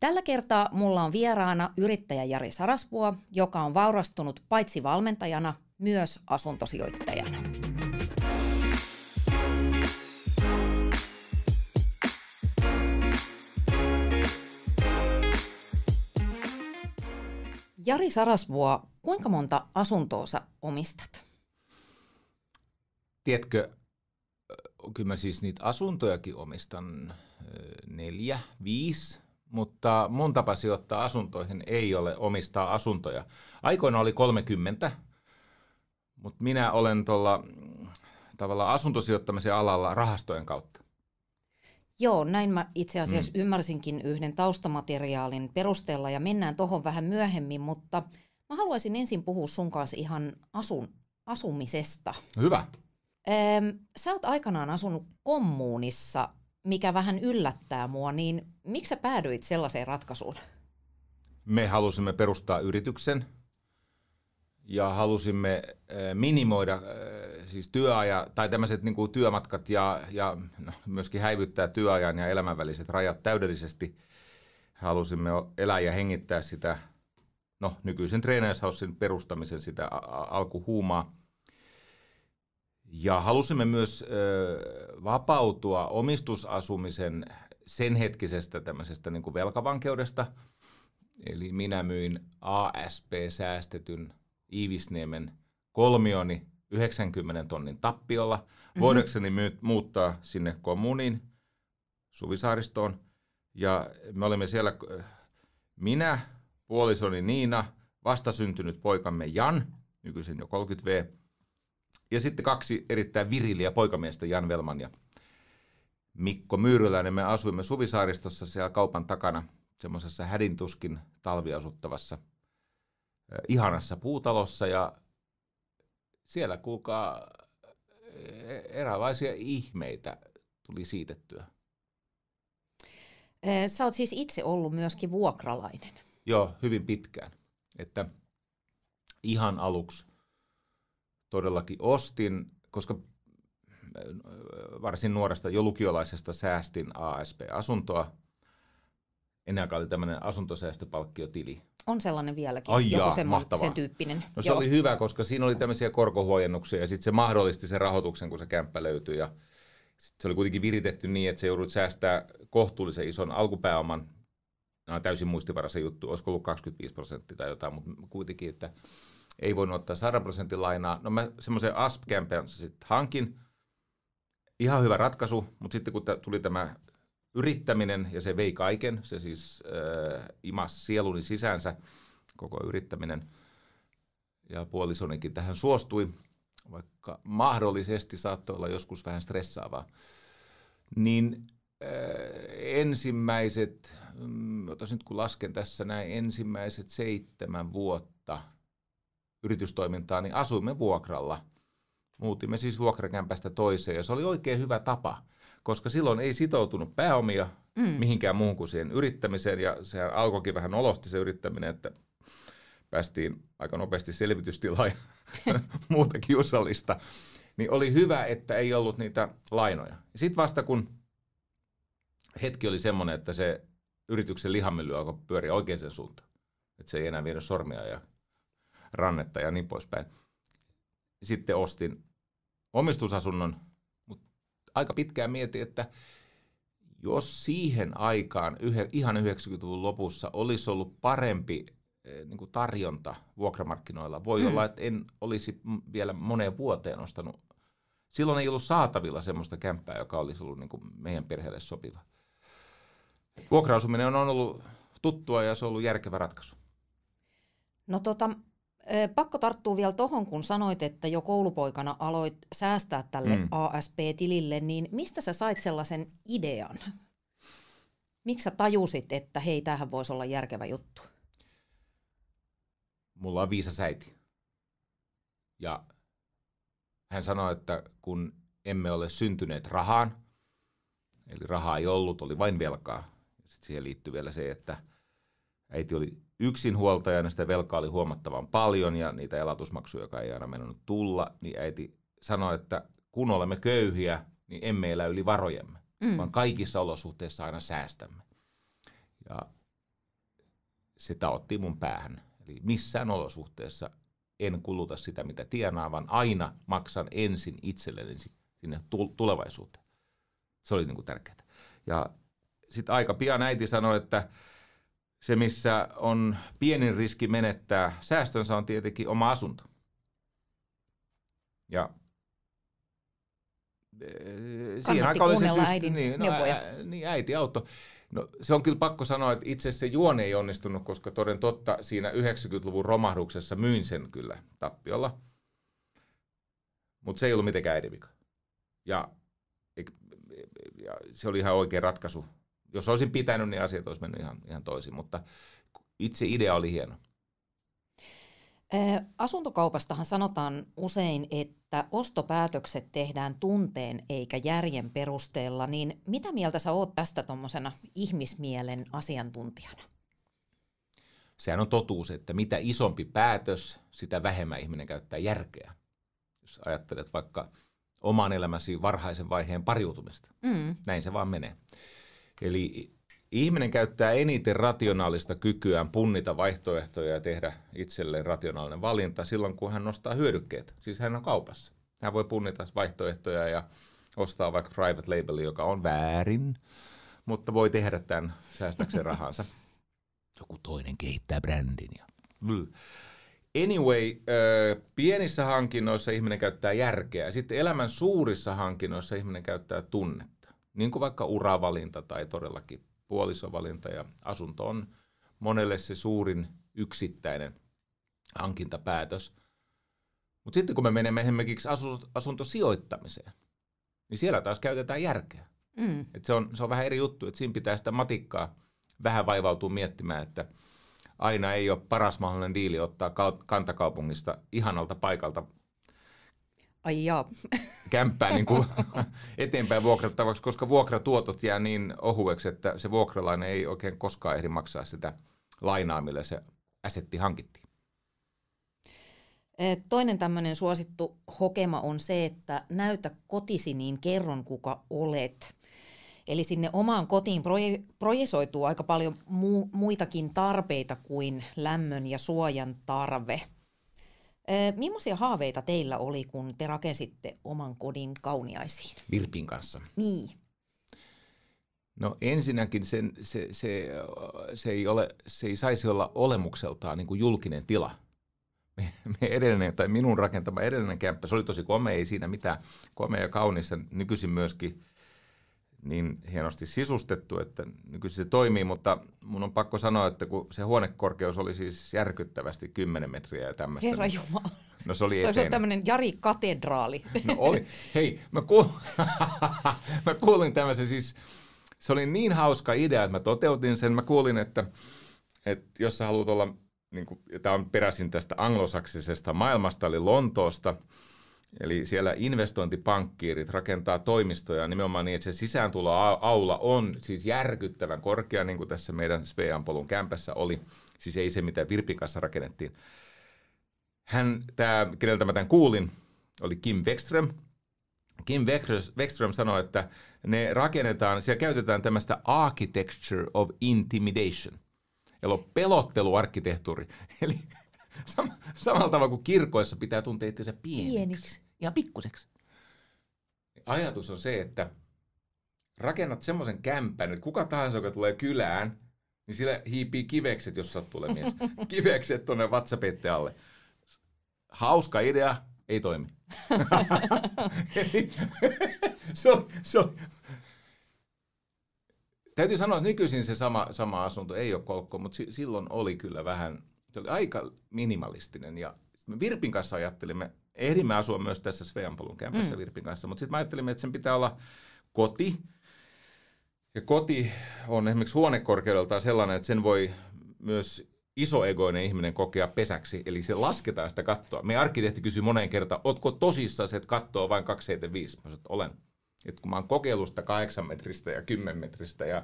Tällä kertaa mulla on vieraana yrittäjä Jari Sarasvuo, joka on vaurastunut paitsi valmentajana, myös asuntosijoittajana. Jari Sarasvuo, kuinka monta asuntoa sä omistat? Tiedätkö, kyllä mä siis niitä asuntojakin omistan neljä, viisi, mutta mun tapa sijoittaa asuntoihin ei ole omistaa asuntoja. Aikoina oli 30, mutta minä olen tuolla mm, tavallaan asuntosijoittamisen alalla rahastojen kautta. Joo, näin mä itse asiassa mm. ymmärsinkin yhden taustamateriaalin perusteella ja mennään tuohon vähän myöhemmin, mutta mä haluaisin ensin puhua sun kanssa ihan asun, asumisesta. Hyvä. Öm, sä oot aikanaan asunut kommunissa mikä vähän yllättää mua, niin miksi sä päädyit sellaiseen ratkaisuun? Me halusimme perustaa yrityksen ja halusimme eh, minimoida eh, siis työaja, tai tämmöiset niin kuin työmatkat ja, ja no, myöskin häivyttää työajan ja elämän väliset rajat täydellisesti. Halusimme elää ja hengittää sitä, no nykyisen Trainers perustamisen sitä alkuhuumaa – ja halusimme myös ö, vapautua omistusasumisen sen hetkisestä tämmöisestä niin kuin velkavankeudesta. Eli minä myin ASP-säästetyn Iivisniemen kolmioni 90 tonnin tappiolla. Mhm. Voidakseni myy- muuttaa sinne kommunin Suvisaaristoon. Ja me olimme siellä, minä, puolisoni Niina, vastasyntynyt poikamme Jan, nykyisin jo 30V, ja sitten kaksi erittäin viriliä poikamiestä, Jan Velman ja Mikko Myyryläinen. Me asuimme Suvisaaristossa siellä kaupan takana semmoisessa hädintuskin talviasuttavassa eh, ihanassa puutalossa ja siellä kuulkaa e, eräänlaisia ihmeitä tuli siitettyä. Sä oot siis itse ollut myöskin vuokralainen. Joo, hyvin pitkään. Että ihan aluksi – todellakin ostin, koska äh, varsin nuoresta jo lukiolaisesta säästin ASP-asuntoa. enää aikaa oli tämmöinen asuntosäästöpalkkiotili. On sellainen vieläkin, Ai jaa, joku sen, sen tyyppinen. No se Joo. oli hyvä, koska siinä oli tämmöisiä korkohuojennuksia ja sitten se mahdollisti sen rahoituksen, kun se kämppä löytyi. Ja sit se oli kuitenkin viritetty niin, että se joudut säästää kohtuullisen ison alkupääoman. Nämä on täysin muistivarassa juttu, olisiko ollut 25 prosenttia tai jotain, mutta kuitenkin, että ei voinut ottaa 100 prosentin lainaa. No mä semmoisen asp sitten hankin. Ihan hyvä ratkaisu, mutta sitten kun tuli tämä yrittäminen ja se vei kaiken, se siis äh, imas sieluni sisäänsä, koko yrittäminen, ja puolisonikin tähän suostui, vaikka mahdollisesti saattoi olla joskus vähän stressaavaa, niin äh, ensimmäiset, mm, nyt kun lasken tässä näin, ensimmäiset seitsemän vuotta – yritystoimintaa, niin asuimme vuokralla. Muutimme siis vuokrakämpästä toiseen ja se oli oikein hyvä tapa, koska silloin ei sitoutunut pääomia mm. mihinkään muuhun kuin siihen yrittämiseen ja sehän alkoikin vähän olosti se yrittäminen, että päästiin aika nopeasti selvitystilaan ja muuta kiusallista. Niin oli hyvä, että ei ollut niitä lainoja. Sitten vasta kun hetki oli semmoinen, että se yrityksen lihamylly alkoi pyöriä oikeaan suuntaan. Että se ei enää viedä sormia ja rannetta ja niin poispäin. Sitten ostin omistusasunnon, mutta aika pitkään mietin, että jos siihen aikaan ihan 90-luvun lopussa olisi ollut parempi e, niin kuin tarjonta vuokramarkkinoilla, voi mm. olla, että en olisi vielä moneen vuoteen ostanut. Silloin ei ollut saatavilla semmoista kämppää, joka olisi ollut niin kuin meidän perheelle sopiva. Vuokrausuminen on ollut tuttua ja se on ollut järkevä ratkaisu. No tota, Pakko tarttuu vielä tuohon, kun sanoit, että jo koulupoikana aloit säästää tälle mm. ASP-tilille, niin mistä sä sait sellaisen idean? Miksi sä tajusit, että hei, tähän voisi olla järkevä juttu? Mulla on viisa säiti. Ja hän sanoi, että kun emme ole syntyneet rahaan, eli rahaa ei ollut, oli vain velkaa. Sitten siihen liittyy vielä se, että äiti oli yksinhuoltajana sitä velkaa oli huomattavan paljon ja niitä elatusmaksuja, joka ei aina mennyt tulla, niin äiti sanoi, että kun olemme köyhiä, niin emme elä yli varojemme, mm. vaan kaikissa olosuhteissa aina säästämme. Ja sitä otti mun päähän. Eli missään olosuhteessa en kuluta sitä, mitä tienaa, vaan aina maksan ensin itselleni sinne tulevaisuuteen. Se oli niin kuin tärkeää. Ja sitten aika pian äiti sanoi, että se, missä on pienin riski menettää säästönsä, on tietenkin oma asunto. Ja eh, siinä aika oli se syste- äidin niin, no, ä, niin, äiti auto. No, se on kyllä pakko sanoa, että itse se juoni ei onnistunut, koska toden totta siinä 90-luvun romahduksessa myin sen kyllä tappiolla. Mutta se ei ollut mitenkään äidin vika. Ja, ja se oli ihan oikea ratkaisu jos olisin pitänyt, niin asiat olisi mennyt ihan, ihan toisin, mutta itse idea oli hieno. Asuntokaupastahan sanotaan usein, että ostopäätökset tehdään tunteen eikä järjen perusteella, niin mitä mieltä sä oot tästä tuommoisena ihmismielen asiantuntijana? Sehän on totuus, että mitä isompi päätös, sitä vähemmän ihminen käyttää järkeä. Jos ajattelet vaikka oman elämäsi varhaisen vaiheen pariutumista. Mm. Näin se vaan menee. Eli ihminen käyttää eniten rationaalista kykyään punnita vaihtoehtoja ja tehdä itselleen rationaalinen valinta silloin, kun hän nostaa hyödykkeet. Siis hän on kaupassa. Hän voi punnita vaihtoehtoja ja ostaa vaikka private labeli, joka on väärin, mutta voi tehdä tämän säästäkseen rahansa. Joku toinen kehittää brändin. Ja... Mm. Anyway, pienissä hankinnoissa ihminen käyttää järkeä. Sitten elämän suurissa hankinnoissa ihminen käyttää tunnetta niin kuin vaikka uravalinta tai todellakin puolisovalinta ja asunto on monelle se suurin yksittäinen hankintapäätös. Mutta sitten kun me menemme esimerkiksi asuntosijoittamiseen, niin siellä taas käytetään järkeä. Mm. Et se, on, se on vähän eri juttu, että siinä pitää sitä matikkaa vähän vaivautua miettimään, että aina ei ole paras mahdollinen diili ottaa kantakaupungista ihanalta paikalta Ai jaa. kämppää niin kuin eteenpäin vuokrattavaksi, koska vuokratuotot jää niin ohueksi, että se vuokralainen ei oikein koskaan ehdi maksaa sitä lainaa, millä se asetti hankittiin. Eh, toinen tämmöinen suosittu hokema on se, että näytä kotisi, niin kerron kuka olet. Eli sinne omaan kotiin proje- projesoituu aika paljon mu- muitakin tarpeita kuin lämmön ja suojan tarve – Millaisia haaveita teillä oli, kun te rakensitte oman kodin kauniaisiin? Vilpin kanssa. Niin. No ensinnäkin sen, se, se, se, ei ole, se ei saisi olla olemukseltaan niin kuin julkinen tila. Me, me edellinen, tai minun rakentama edellinen kämppä, se oli tosi komea, ei siinä mitään komea ja kaunis, nykyisin myöskin – niin hienosti sisustettu, että nykyisin se toimii, mutta mun on pakko sanoa, että kun se huonekorkeus oli siis järkyttävästi 10 metriä ja tämmöistä. Herra niin, Jumala. No se oli eteen. Se tämmöinen Jari-katedraali. No oli. Hei, mä, kuul... mä kuulin tämmöisen siis, se oli niin hauska idea, että mä toteutin sen. Mä kuulin, että, että jos sä haluat olla, niin tämä on peräisin tästä anglosaksisesta maailmasta, eli Lontoosta, Eli siellä investointipankkiirit rakentaa toimistoja nimenomaan niin, että se sisääntuloaula on siis järkyttävän korkea, niin kuin tässä meidän Svean polun kämpässä oli. Siis ei se, mitä Virpikassa rakennettiin. Hän, tämä, keneltä mä tämän kuulin, oli Kim Wexström. Kim Wexström sanoi, että ne rakennetaan, siellä käytetään tämmöistä architecture of intimidation. Eli on pelotteluarkkitehtuuri. Eli samalla tavalla kuin kirkoissa pitää tuntea itseänsä pieniksi. pieniksi ihan pikkuseksi. Ajatus on se, että rakennat semmoisen kämppän, että kuka tahansa, joka tulee kylään, niin sillä hiipii kivekset, jos sattuu tulee mies. Kivekset tuonne vatsapeitteen alle. Hauska idea, ei toimi. se on, se on. Täytyy sanoa, että nykyisin se sama, sama asunto ei ole kolkko, mutta si- silloin oli kyllä vähän, se oli aika minimalistinen. Ja me Virpin kanssa ajattelimme ehdimme asua myös tässä Sveanpolun kämpässä mm. Virpin kanssa, mutta sitten mä ajattelin, että sen pitää olla koti. Ja koti on esimerkiksi huonekorkeudeltaan sellainen, että sen voi myös isoegoinen ihminen kokea pesäksi, eli se lasketaan sitä kattoa. Me arkkitehti kysyi moneen kertaan, ootko tosissaan se, että katto on vain 275? Mä sanoin, että olen. Et kun mä oon kokeillut sitä 8 metristä ja 10 metristä ja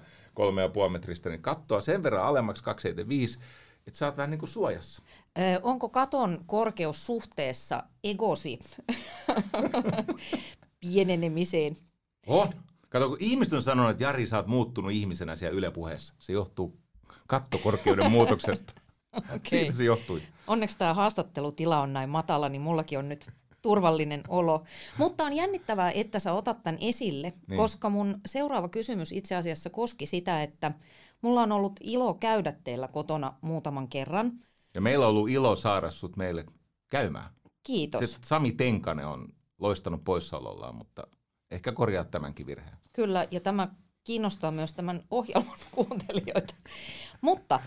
3,5 metristä, niin kattoa sen verran alemmaksi 275, että sä oot vähän niin kuin suojassa. Ö, onko katon korkeus suhteessa egosi pienenemiseen? On. Kato, kun ihmiset on sanonut, että Jari, sä oot muuttunut ihmisenä siellä Yle puheessa. Se johtuu kattokorkeuden muutoksesta. Okay. Siitä se johtui. Onneksi tämä haastattelutila on näin matala, niin mullakin on nyt turvallinen olo. Mutta on jännittävää, että sä otat tämän esille, niin. koska mun seuraava kysymys itse asiassa koski sitä, että mulla on ollut ilo käydä teillä kotona muutaman kerran. Ja meillä on ollut ilo saada sut meille käymään. Kiitos. Se Sami Tenkanen on loistanut poissaolollaan, mutta ehkä korjaa tämänkin virheen. Kyllä, ja tämä kiinnostaa myös tämän ohjelman kuuntelijoita. mutta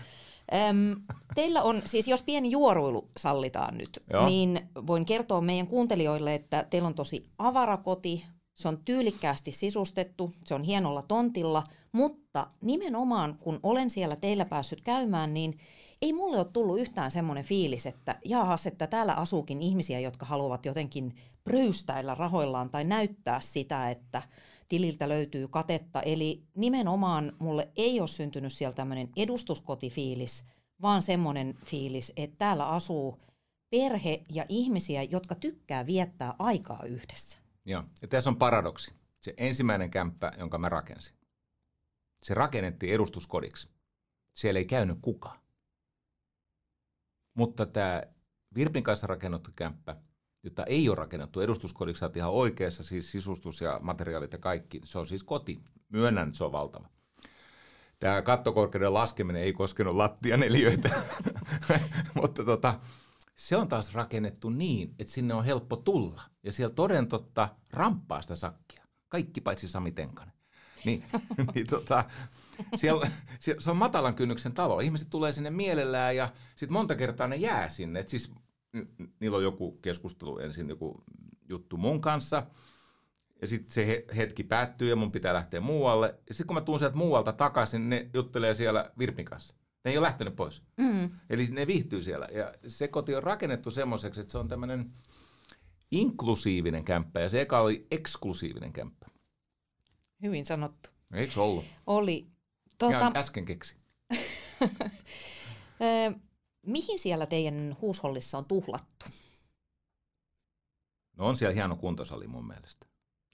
Öm, teillä on siis, jos pieni juoruilu sallitaan nyt, Joo. niin voin kertoa meidän kuuntelijoille, että teillä on tosi avarakoti, se on tyylikkäästi sisustettu, se on hienolla tontilla, mutta nimenomaan kun olen siellä teillä päässyt käymään, niin ei mulle ole tullut yhtään semmoinen fiilis, että jaahas, että täällä asuukin ihmisiä, jotka haluavat jotenkin pröystäillä rahoillaan tai näyttää sitä, että – tililtä löytyy katetta. Eli nimenomaan mulle ei ole syntynyt siellä tämmöinen edustuskotifiilis, vaan semmoinen fiilis, että täällä asuu perhe ja ihmisiä, jotka tykkää viettää aikaa yhdessä. Joo, ja tässä on paradoksi. Se ensimmäinen kämppä, jonka mä rakensin, se rakennettiin edustuskodiksi. Siellä ei käynyt kukaan. Mutta tämä Virpin kanssa rakennettu kämppä – jota ei ole rakennettu edustuskodiksi, olet ihan oikeassa, siis sisustus ja materiaalit ja kaikki, se on siis koti. Myönnän, että se on valtava. Tämä kattokorkeuden laskeminen ei koskenut lattianeliöitä, mutta tota, se on taas rakennettu niin, että sinne on helppo tulla. Ja siellä toden totta ramppaa sitä sakkia. Kaikki paitsi Sami Tenkanen. Niin, niin tota, siellä, se on matalan kynnyksen talo. Ihmiset tulee sinne mielellään ja sitten monta kertaa ne jää sinne. Et siis niillä on joku keskustelu ensin, joku juttu mun kanssa, ja sitten se hetki päättyy ja mun pitää lähteä muualle. Ja sitten kun mä tuun sieltä muualta takaisin, ne juttelee siellä Virpin kanssa. Ne ei ole lähtenyt pois. Mm. Eli ne viihtyy siellä. Ja se koti on rakennettu semmoiseksi, että se on tämmöinen inklusiivinen kämppä ja se eka oli eksklusiivinen kämppä. Hyvin sanottu. Eikö ollut? Oli. Tuota... Ihan äsken keksi. Mihin siellä teidän huushollissa on tuhlattu? No on siellä hieno kuntosali mun mielestä.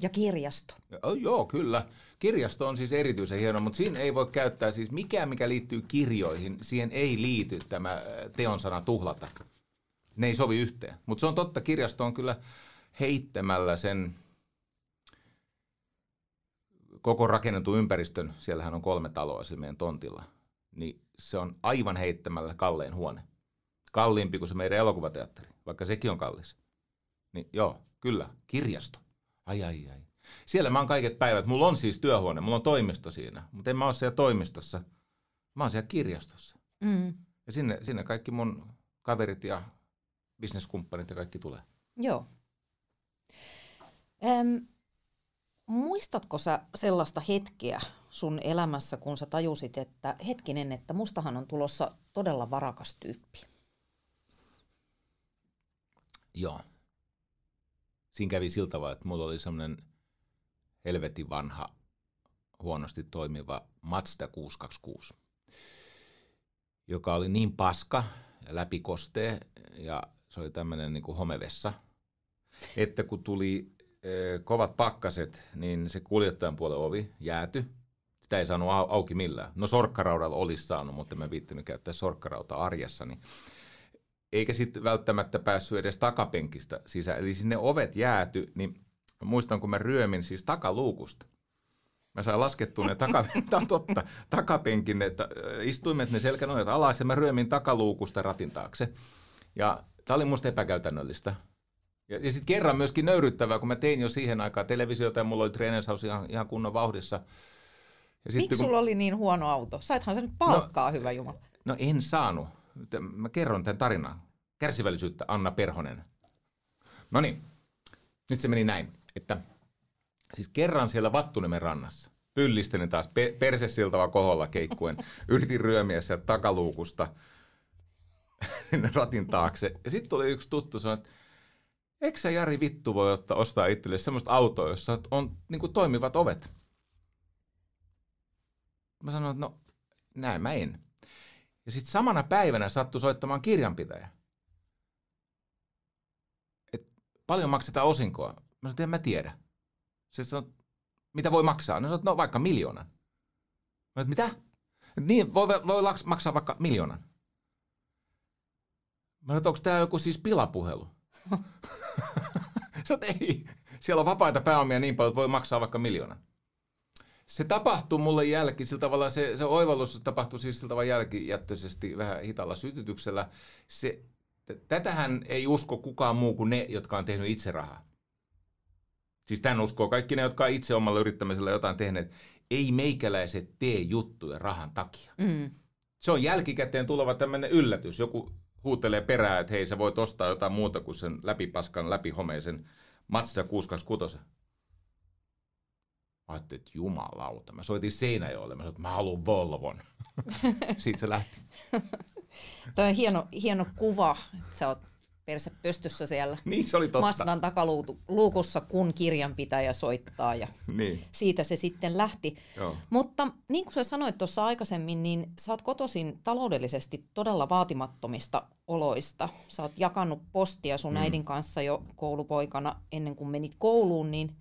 Ja kirjasto. Ja, oh, joo, kyllä. Kirjasto on siis erityisen hieno, mutta siinä ei voi käyttää siis mikään, mikä liittyy kirjoihin. Siihen ei liity tämä äh, teon sana tuhlata. Ne ei sovi yhteen. Mutta se on totta, kirjasto on kyllä heittämällä sen koko rakennetun ympäristön. Siellähän on kolme taloa meidän tontilla niin se on aivan heittämällä kallein huone. Kalliimpi kuin se meidän elokuvateatteri, vaikka sekin on kallis. Niin joo, kyllä, kirjasto. Ai ai ai. Siellä mä oon kaiket päivät. Mulla on siis työhuone, mulla on toimisto siinä, mutta en mä oo siellä toimistossa. Mä oon siellä kirjastossa. Mm. Ja sinne, sinne kaikki mun kaverit ja bisneskumppanit ja kaikki tulee. Joo. Öm, Muistatko sä sellaista hetkeä sun elämässä, kun sä tajusit, että hetkinen, että mustahan on tulossa todella varakas tyyppi? Joo. Siinä kävi sillä tavalla, että mulla oli semmoinen helvetin vanha, huonosti toimiva Mazda 626, joka oli niin paska, läpikostee ja se oli tämmöinen niin homevessa, että kun tuli kovat pakkaset, niin se kuljettajan puolen ovi jääty. Sitä ei saanut auki millään. No sorkkaraudalla olisi saanut, mutta mä viittinyt käyttää sorkkarauta arjessani. Niin eikä sitten välttämättä päässyt edes takapenkistä sisään. Eli sinne ovet jääty, niin mä muistan kun mä ryömin siis takaluukusta. Mä sain laskettua ne takapenkin, totta, takapenkin, ne ta, istuimet ne selkänojat alas ja mä ryömin takaluukusta ratin taakse. Ja tämä oli musta epäkäytännöllistä ja, ja sitten kerran myöskin nöyryttävää, kun mä tein jo siihen aikaan televisiota ja mulla oli treeninsaus ihan, ihan kunnon vauhdissa. Ja Miksi kun... sulla oli niin huono auto? Saithan sä nyt no- palkkaa, no, hyvä Jumala. No en saanut. Mä kerron tämän tarinan. Kärsivällisyyttä, Anna Perhonen. No niin, nyt se meni näin, että siis kerran siellä Vattunimen rannassa, pyllisteni taas pe- persesiltava koholla keikkuen, yritin ryömiä sieltä takaluukusta sinne ratin taakse. Ja sitten tuli yksi tuttu, sanoi, että Eikö sä Jari vittu voi ottaa, ostaa itselle semmoista autoa, jossa on kuin niinku toimivat ovet? Mä sanoin, että no näin mä en. Ja sitten samana päivänä sattui soittamaan kirjanpitäjä. Et paljon maksetaan osinkoa. Mä sanoin, että en mä tiedä. Se sanoi, mitä voi maksaa? No, sanoin, no vaikka miljoona. Mä sanoin, mitä? Et niin, voi, voi maksaa vaikka miljoonan. Mä sanoin, onko tämä joku siis pilapuhelu? Sä ei. Siellä on vapaita pääomia niin paljon, että voi maksaa vaikka miljoonan. Se tapahtui mulle jälki, sillä tavalla se, se oivallus tapahtui siis sillä tavalla jälkijättöisesti vähän hitalla sytytyksellä. Se, t- tätähän ei usko kukaan muu kuin ne, jotka on tehnyt itse rahaa. Siis tämän uskoo kaikki ne, jotka on itse omalla yrittämisellä jotain tehneet. Ei meikäläiset tee juttuja rahan takia. Mm. Se on jälkikäteen tuleva tämmöinen yllätys. Joku huutelee perää, että hei sä voit ostaa jotain muuta kuin sen läpipaskan, läpihomeisen Mazda 626. Mä ajattelin, että jumalauta. Mä soitin Seinäjoelle, mä sanoin, että mä haluan Volvon. Siitä se lähti. Tämä on hieno, hieno kuva, että sä oot perse pystyssä siellä niin, se oli totta. masnan takaluukussa, kun kirjanpitäjä soittaa ja niin. siitä se sitten lähti. Joo. Mutta niin kuin sä sanoit tuossa aikaisemmin, niin sä oot kotoisin taloudellisesti todella vaatimattomista oloista. Sä oot jakanut postia sun mm. äidin kanssa jo koulupoikana ennen kuin menit kouluun, niin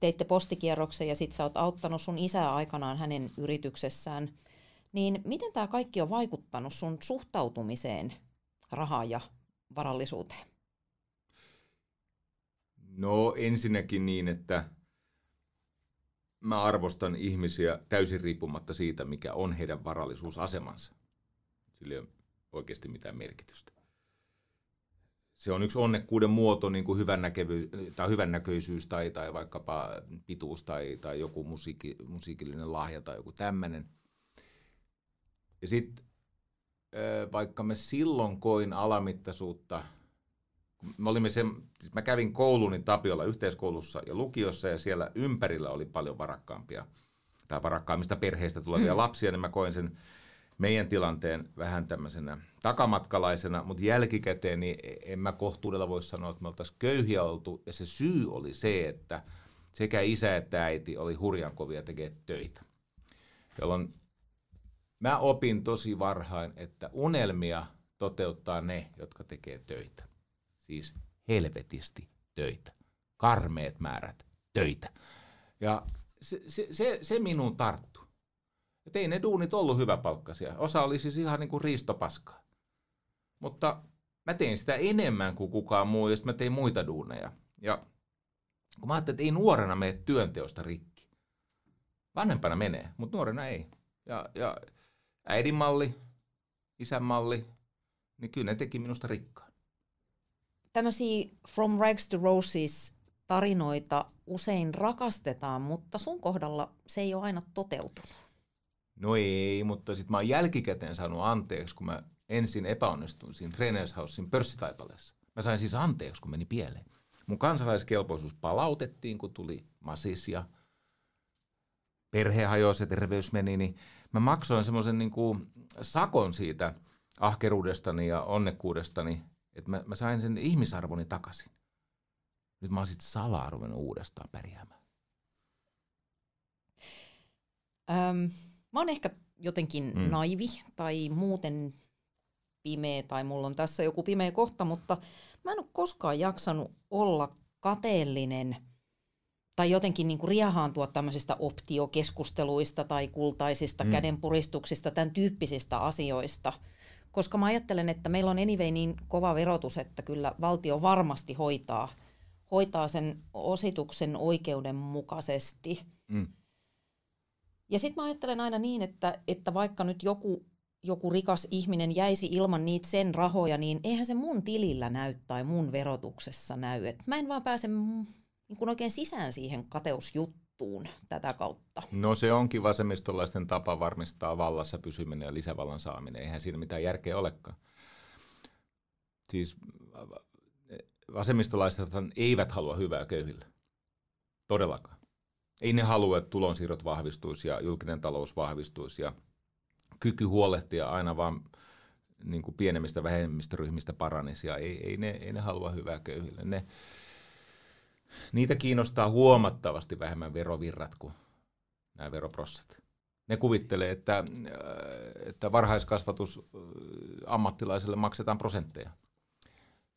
teitte postikierroksen ja sit sä oot auttanut sun isää aikanaan hänen yrityksessään. Niin miten tämä kaikki on vaikuttanut sun suhtautumiseen rahaa ja varallisuuteen? No ensinnäkin niin, että mä arvostan ihmisiä täysin riippumatta siitä, mikä on heidän varallisuusasemansa. Sillä ei ole oikeasti mitään merkitystä. Se on yksi onnekkuuden muoto, niin kuin hyvännäkevy, tai näköisyys tai, tai vaikkapa pituus tai, tai joku musiiki, musiikillinen lahja tai joku tämmöinen. Ja sitten vaikka me silloin koin alamittaisuutta, me olimme sen, siis mä kävin kouluni Tapiolla yhteiskoulussa ja lukiossa ja siellä ympärillä oli paljon varakkaampia tai varakkaimmista perheistä tulevia mm. lapsia, niin mä koin sen meidän tilanteen vähän tämmöisenä takamatkalaisena, mutta jälkikäteen niin en mä kohtuudella voi sanoa, että me oltaisiin köyhiä oltu ja se syy oli se, että sekä isä että äiti oli hurjan kovia tekemään töitä, jolloin Mä opin tosi varhain, että unelmia toteuttaa ne, jotka tekee töitä. Siis helvetisti töitä. Karmeet määrät töitä. Ja se, se, se, se minun tarttu. Et ei ne duunit ollut hyväpalkkaisia. Osa oli siis ihan niin kuin riistopaskaa. Mutta mä tein sitä enemmän kuin kukaan muu, jos mä tein muita duuneja. Ja kun mä ajattelin, että ei nuorena mene työnteosta rikki. Vanhempana menee, mutta nuorena ei. Ja, ja äidin malli, isän malli, niin kyllä ne teki minusta rikkaan. Tämmöisiä From Rags to Roses tarinoita usein rakastetaan, mutta sun kohdalla se ei ole aina toteutunut. No ei, mutta sitten mä oon jälkikäteen saanut anteeksi, kun mä ensin epäonnistuin siinä Trainers Housein pörssitaipaleessa. Mä sain siis anteeksi, kun meni pieleen. Mun kansalaiskelpoisuus palautettiin, kun tuli masis ja perhe hajosi ja terveys meni, niin mä maksoin semmoisen niin sakon siitä ahkeruudestani ja onnekkuudestani, että mä, mä sain sen ihmisarvoni takaisin. Nyt mä oon sitten salaa ruvennut uudestaan pärjäämään. Öm, mä oon ehkä jotenkin mm. naivi tai muuten pimeä tai mulla on tässä joku pimeä kohta, mutta mä en ole koskaan jaksanut olla kateellinen – tai jotenkin niin kuin riehaantua tämmöisistä optiokeskusteluista tai kultaisista mm. kädenpuristuksista, tämän tyyppisistä asioista. Koska mä ajattelen, että meillä on anyway niin kova verotus, että kyllä valtio varmasti hoitaa, hoitaa sen osituksen oikeudenmukaisesti. Mm. Ja sitten mä ajattelen aina niin, että, että vaikka nyt joku, joku rikas ihminen jäisi ilman niitä sen rahoja, niin eihän se mun tilillä näy tai mun verotuksessa näy. Et mä en vaan pääse niin kuin oikein sisään siihen kateusjuttuun tätä kautta. No se onkin vasemmistolaisten tapa varmistaa vallassa pysyminen ja lisävallan saaminen. Eihän siinä mitään järkeä olekaan. Siis äh, vasemmistolaiset eivät halua hyvää köyhille. Todellakaan. Ei ne halua, että tulonsiirrot vahvistuisi ja julkinen talous vahvistuisi ja kyky huolehtia aina vaan niin kuin pienemmistä vähemmistöryhmistä paranisi. Ja ei, ei, ne, ei ne halua hyvää köyhille. Ne, Niitä kiinnostaa huomattavasti vähemmän verovirrat kuin nämä veroprossat. Ne kuvittelee, että, äh, että varhaiskasvatus äh, ammattilaiselle maksetaan prosentteja.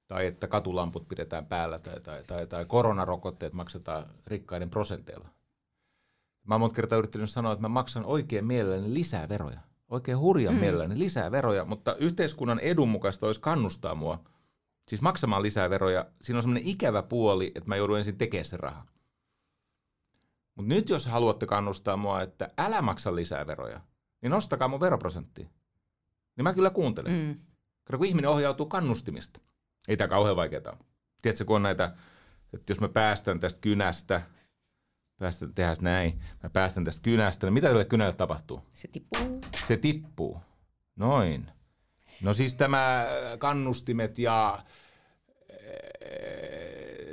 Tai että katulamput pidetään päällä tai, tai, tai, tai koronarokotteet maksetaan rikkaiden prosenteilla. Mä oon monta kertaa yrittänyt sanoa, että mä maksan oikein mielelläni lisää veroja. Oikein hurjan mm. mielelläni lisää veroja, mutta yhteiskunnan edun mukaista olisi kannustaa mua – siis maksamaan lisää veroja. Siinä on semmoinen ikävä puoli, että mä joudun ensin tekemään se raha. Mutta nyt jos haluatte kannustaa mua, että älä maksa lisää veroja, niin nostakaa mun veroprosentti. Niin mä kyllä kuuntelen. Mm. kun ihminen ohjautuu kannustimista. Ei tämä kauhean vaikeaa Tiedätkö, kun on näitä, että jos mä päästän tästä kynästä, päästän, tehdä näin, mä päästän tästä kynästä, niin mitä tälle kynälle tapahtuu? Se tippuu. Se tippuu. Noin. No siis tämä äh, kannustimet ja äh,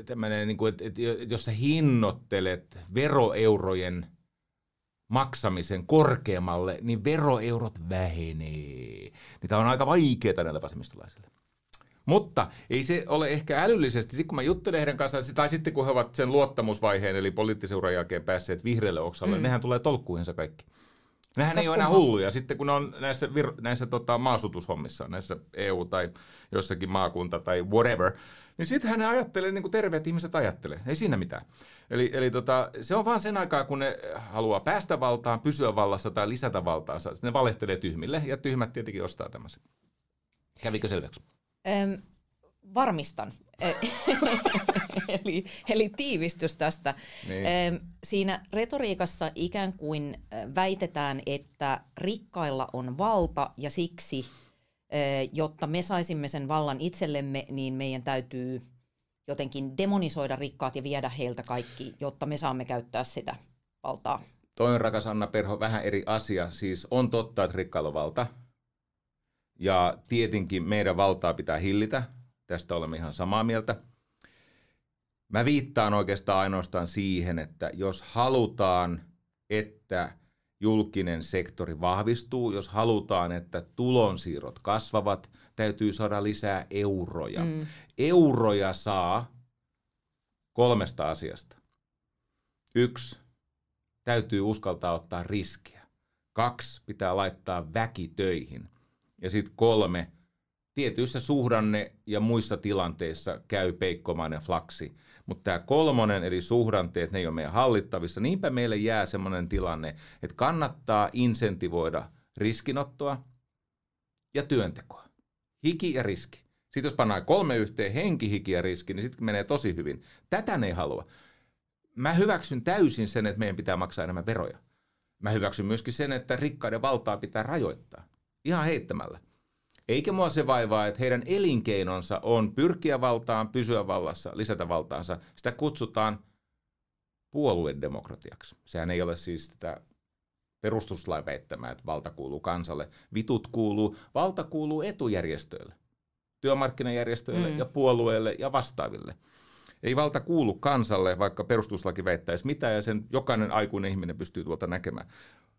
tämmöinen, niinku, että, jos sä hinnoittelet veroeurojen maksamisen korkeammalle, niin veroeurot vähenee. Niin tämä on aika vaikeaa näille vasemmistolaisille. Mutta ei se ole ehkä älyllisesti, sitten kun mä juttelen heidän kanssaan, tai sitten kun he ovat sen luottamusvaiheen, eli poliittisen uran jälkeen päässeet vihreälle oksalle, mm. nehän tulee tolkkuihinsa kaikki. Nehän ei ole enää hulluja. Sitten kun on näissä, vir- näissä tota, maasutushommissa, näissä EU- tai jossakin maakunta tai whatever, niin sittenhän ne ajattelee niin kuin terveet ihmiset ajattelee. Ei siinä mitään. Eli, eli tota, se on vaan sen aikaa, kun ne haluaa päästä valtaan, pysyä vallassa tai lisätä valtaansa. Sitten ne valehtelee tyhmille ja tyhmät tietenkin ostaa tämmöisen. Kävikö selväksi? Öm, varmistan. eli, eli tiivistys tästä. Niin. Siinä retoriikassa ikään kuin väitetään, että rikkailla on valta ja siksi, jotta me saisimme sen vallan itsellemme, niin meidän täytyy jotenkin demonisoida rikkaat ja viedä heiltä kaikki, jotta me saamme käyttää sitä valtaa. on rakas Anna Perho, vähän eri asia. Siis on totta, että rikkailla on valta. Ja tietenkin meidän valtaa pitää hillitä. Tästä olemme ihan samaa mieltä. Mä viittaan oikeastaan ainoastaan siihen, että jos halutaan, että julkinen sektori vahvistuu, jos halutaan, että tulonsiirrot kasvavat, täytyy saada lisää euroja. Mm. Euroja saa kolmesta asiasta. Yksi, täytyy uskaltaa ottaa riskiä. Kaksi, pitää laittaa väki töihin. Ja sitten kolme, tietyissä suhdanne- ja muissa tilanteissa käy peikkomainen flaksi – mutta tämä kolmonen, eli suhdanteet, ne ei ole meidän hallittavissa. Niinpä meille jää sellainen tilanne, että kannattaa insentivoida riskinottoa ja työntekoa. Hiki ja riski. Sitten jos pannaan kolme yhteen henki, hiki ja riski, niin sitten menee tosi hyvin. Tätä ne ei halua. Mä hyväksyn täysin sen, että meidän pitää maksaa enemmän veroja. Mä hyväksyn myöskin sen, että rikkaiden valtaa pitää rajoittaa. Ihan heittämällä. Eikä mua se vaivaa, että heidän elinkeinonsa on pyrkiä valtaan, pysyä vallassa, lisätä valtaansa. Sitä kutsutaan puoluedemokratiaksi. Sehän ei ole siis sitä perustuslain väittämää, että valta kuuluu kansalle. Vitut kuuluu, valta kuuluu etujärjestöille, työmarkkinajärjestöille mm. ja puolueille ja vastaaville. Ei valta kuulu kansalle, vaikka perustuslaki väittäisi mitä ja sen jokainen aikuinen ihminen pystyy tuolta näkemään.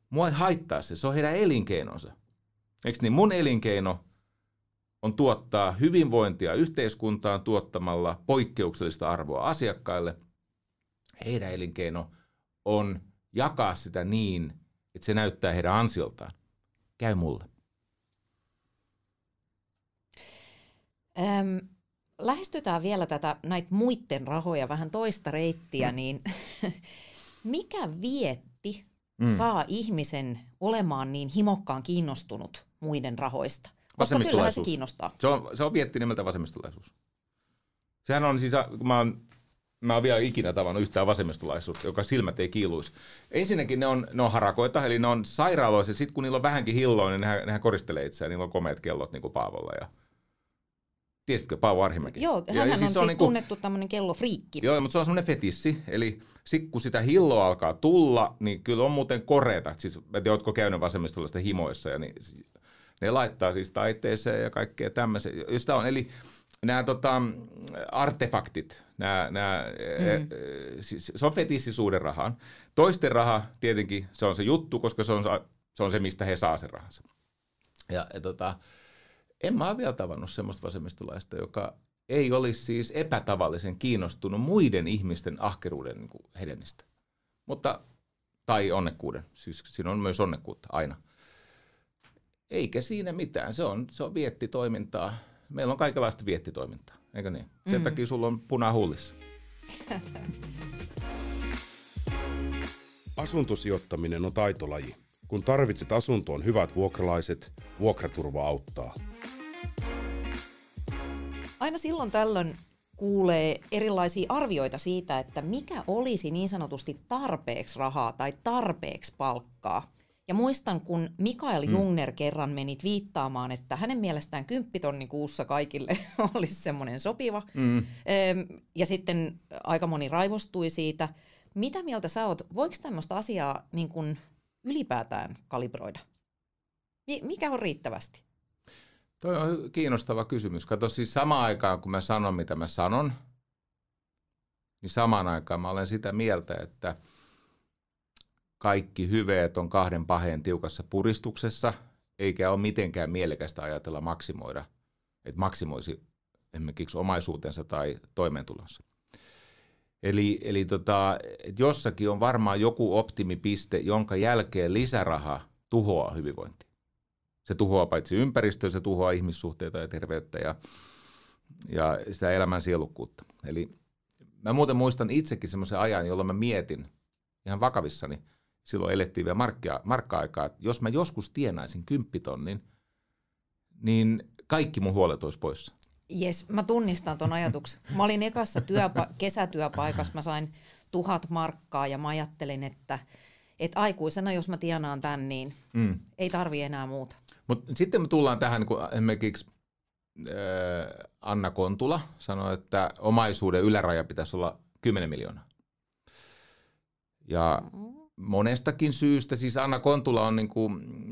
Mua ei haittaa se, se on heidän elinkeinonsa. Eikö niin? Mun elinkeino on tuottaa hyvinvointia yhteiskuntaan tuottamalla poikkeuksellista arvoa asiakkaille. Heidän elinkeino on jakaa sitä niin, että se näyttää heidän ansioltaan. Käy mulle. Ähm, lähestytään vielä tätä näitä muiden rahoja vähän toista reittiä, mm. niin mikä vietti mm. saa ihmisen olemaan niin himokkaan kiinnostunut muiden rahoista? vasemmistolaisuus. se kiinnostaa. Se on, se on vietti nimeltä vasemmistolaisuus. Sehän on siis, mä oon, mä oon vielä ikinä tavannut yhtään vasemmistolaisuutta, joka silmät ei kiiluisi. Ensinnäkin ne on, ne on harakoita, eli ne on sairaaloissa. Sitten kun niillä on vähänkin hilloa, niin nehän, nehän koristelee itseään. Niillä on komeat kellot niin kuin Paavolla ja Tiesitkö Paavo Arhimäki? Joo, hän ja, ja siis on siis on kuin, niinku- tunnettu tämmöinen kellofriikki. Joo, mutta se on semmoinen fetissi. Eli sit kun sitä hilloa alkaa tulla, niin kyllä on muuten koreeta. Siis, mä tiedä, ootko käynyt vasemmistolaisista himoissa. Ja niin, ne laittaa siis taiteeseen ja kaikkea tämmöiseen, josta on. Eli nämä tota, artefaktit, nämä, nämä, mm. siis, se on fetissisuuden rahaan. Toisten raha tietenkin, se on se juttu, koska se on se, on se mistä he saa sen rahansa. Ja, ja tota, en mä ole vielä tavannut semmoista vasemmistolaista, joka ei olisi siis epätavallisen kiinnostunut muiden ihmisten ahkeruuden niin hedelmistä. Mutta, tai onnekkuuden, siis siinä on myös onnekkuutta aina. Eikä siinä mitään, se on, se on viettitoimintaa. Meillä on kaikenlaista viettitoimintaa, eikö niin? Sen mm-hmm. takia sulla on puna hullissa. Asuntosijoittaminen on taitolaji. Kun tarvitset asuntoon hyvät vuokralaiset, vuokraturva auttaa. Aina silloin tällöin kuulee erilaisia arvioita siitä, että mikä olisi niin sanotusti tarpeeksi rahaa tai tarpeeksi palkkaa. Ja muistan, kun Mikael mm. Jungner kerran meni viittaamaan, että hänen mielestään kymppitonni kuussa kaikille olisi semmoinen sopiva. Mm. Ja sitten aika moni raivostui siitä. Mitä mieltä sä oot? Voiko tämmöistä asiaa niin kun ylipäätään kalibroida? Mikä on riittävästi? Toi on kiinnostava kysymys. Kato siis samaan aikaan, kun mä sanon, mitä mä sanon, niin samaan aikaan mä olen sitä mieltä, että – kaikki hyveet on kahden paheen tiukassa puristuksessa, eikä ole mitenkään mielekästä ajatella maksimoida, että maksimoisi esimerkiksi omaisuutensa tai toimeentulonsa. Eli, eli tota, jossakin on varmaan joku optimipiste, jonka jälkeen lisäraha tuhoaa hyvinvointia. Se tuhoaa paitsi ympäristöä, se tuhoaa ihmissuhteita ja terveyttä ja, ja sitä elämän sielukkuutta. Eli mä muuten muistan itsekin semmoisen ajan, jolloin mä mietin ihan vakavissani – silloin elettiin vielä markkia, markka-aikaa, että jos mä joskus tienaisin kymppitonnin, niin kaikki mun huolet olisi poissa. Jes, mä tunnistan ton ajatuksen. Mä olin ekassa työpa- kesätyöpaikassa, mä sain tuhat markkaa ja mä ajattelin, että, että aikuisena jos mä tienaan tän, niin mm. ei tarvi enää muuta. Mut sitten me tullaan tähän, kun esimerkiksi äh, Anna Kontula sanoi, että omaisuuden yläraja pitäisi olla 10 miljoonaa. Ja mm monestakin syystä. Siis Anna Kontula on niin kuin, mm,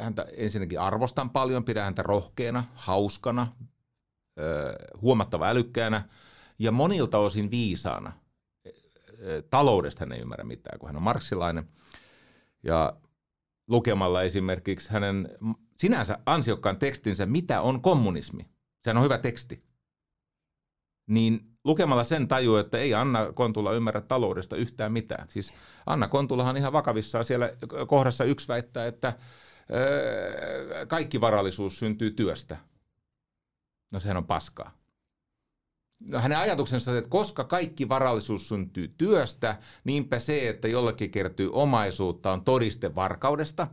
häntä ensinnäkin arvostan paljon, pidän häntä rohkeana, hauskana, huomattava älykkäänä ja monilta osin viisaana. Taloudesta hän ei ymmärrä mitään, kun hän on marksilainen. Ja lukemalla esimerkiksi hänen sinänsä ansiokkaan tekstinsä Mitä on kommunismi? Sehän on hyvä teksti niin lukemalla sen tajuu, että ei Anna Kontula ymmärrä taloudesta yhtään mitään. Siis Anna Kontulahan ihan vakavissaan siellä kohdassa yksi väittää, että öö, kaikki varallisuus syntyy työstä. No sehän on paskaa. No, hänen ajatuksensa, että koska kaikki varallisuus syntyy työstä, niinpä se, että jollekin kertyy omaisuutta, on todiste varkaudesta.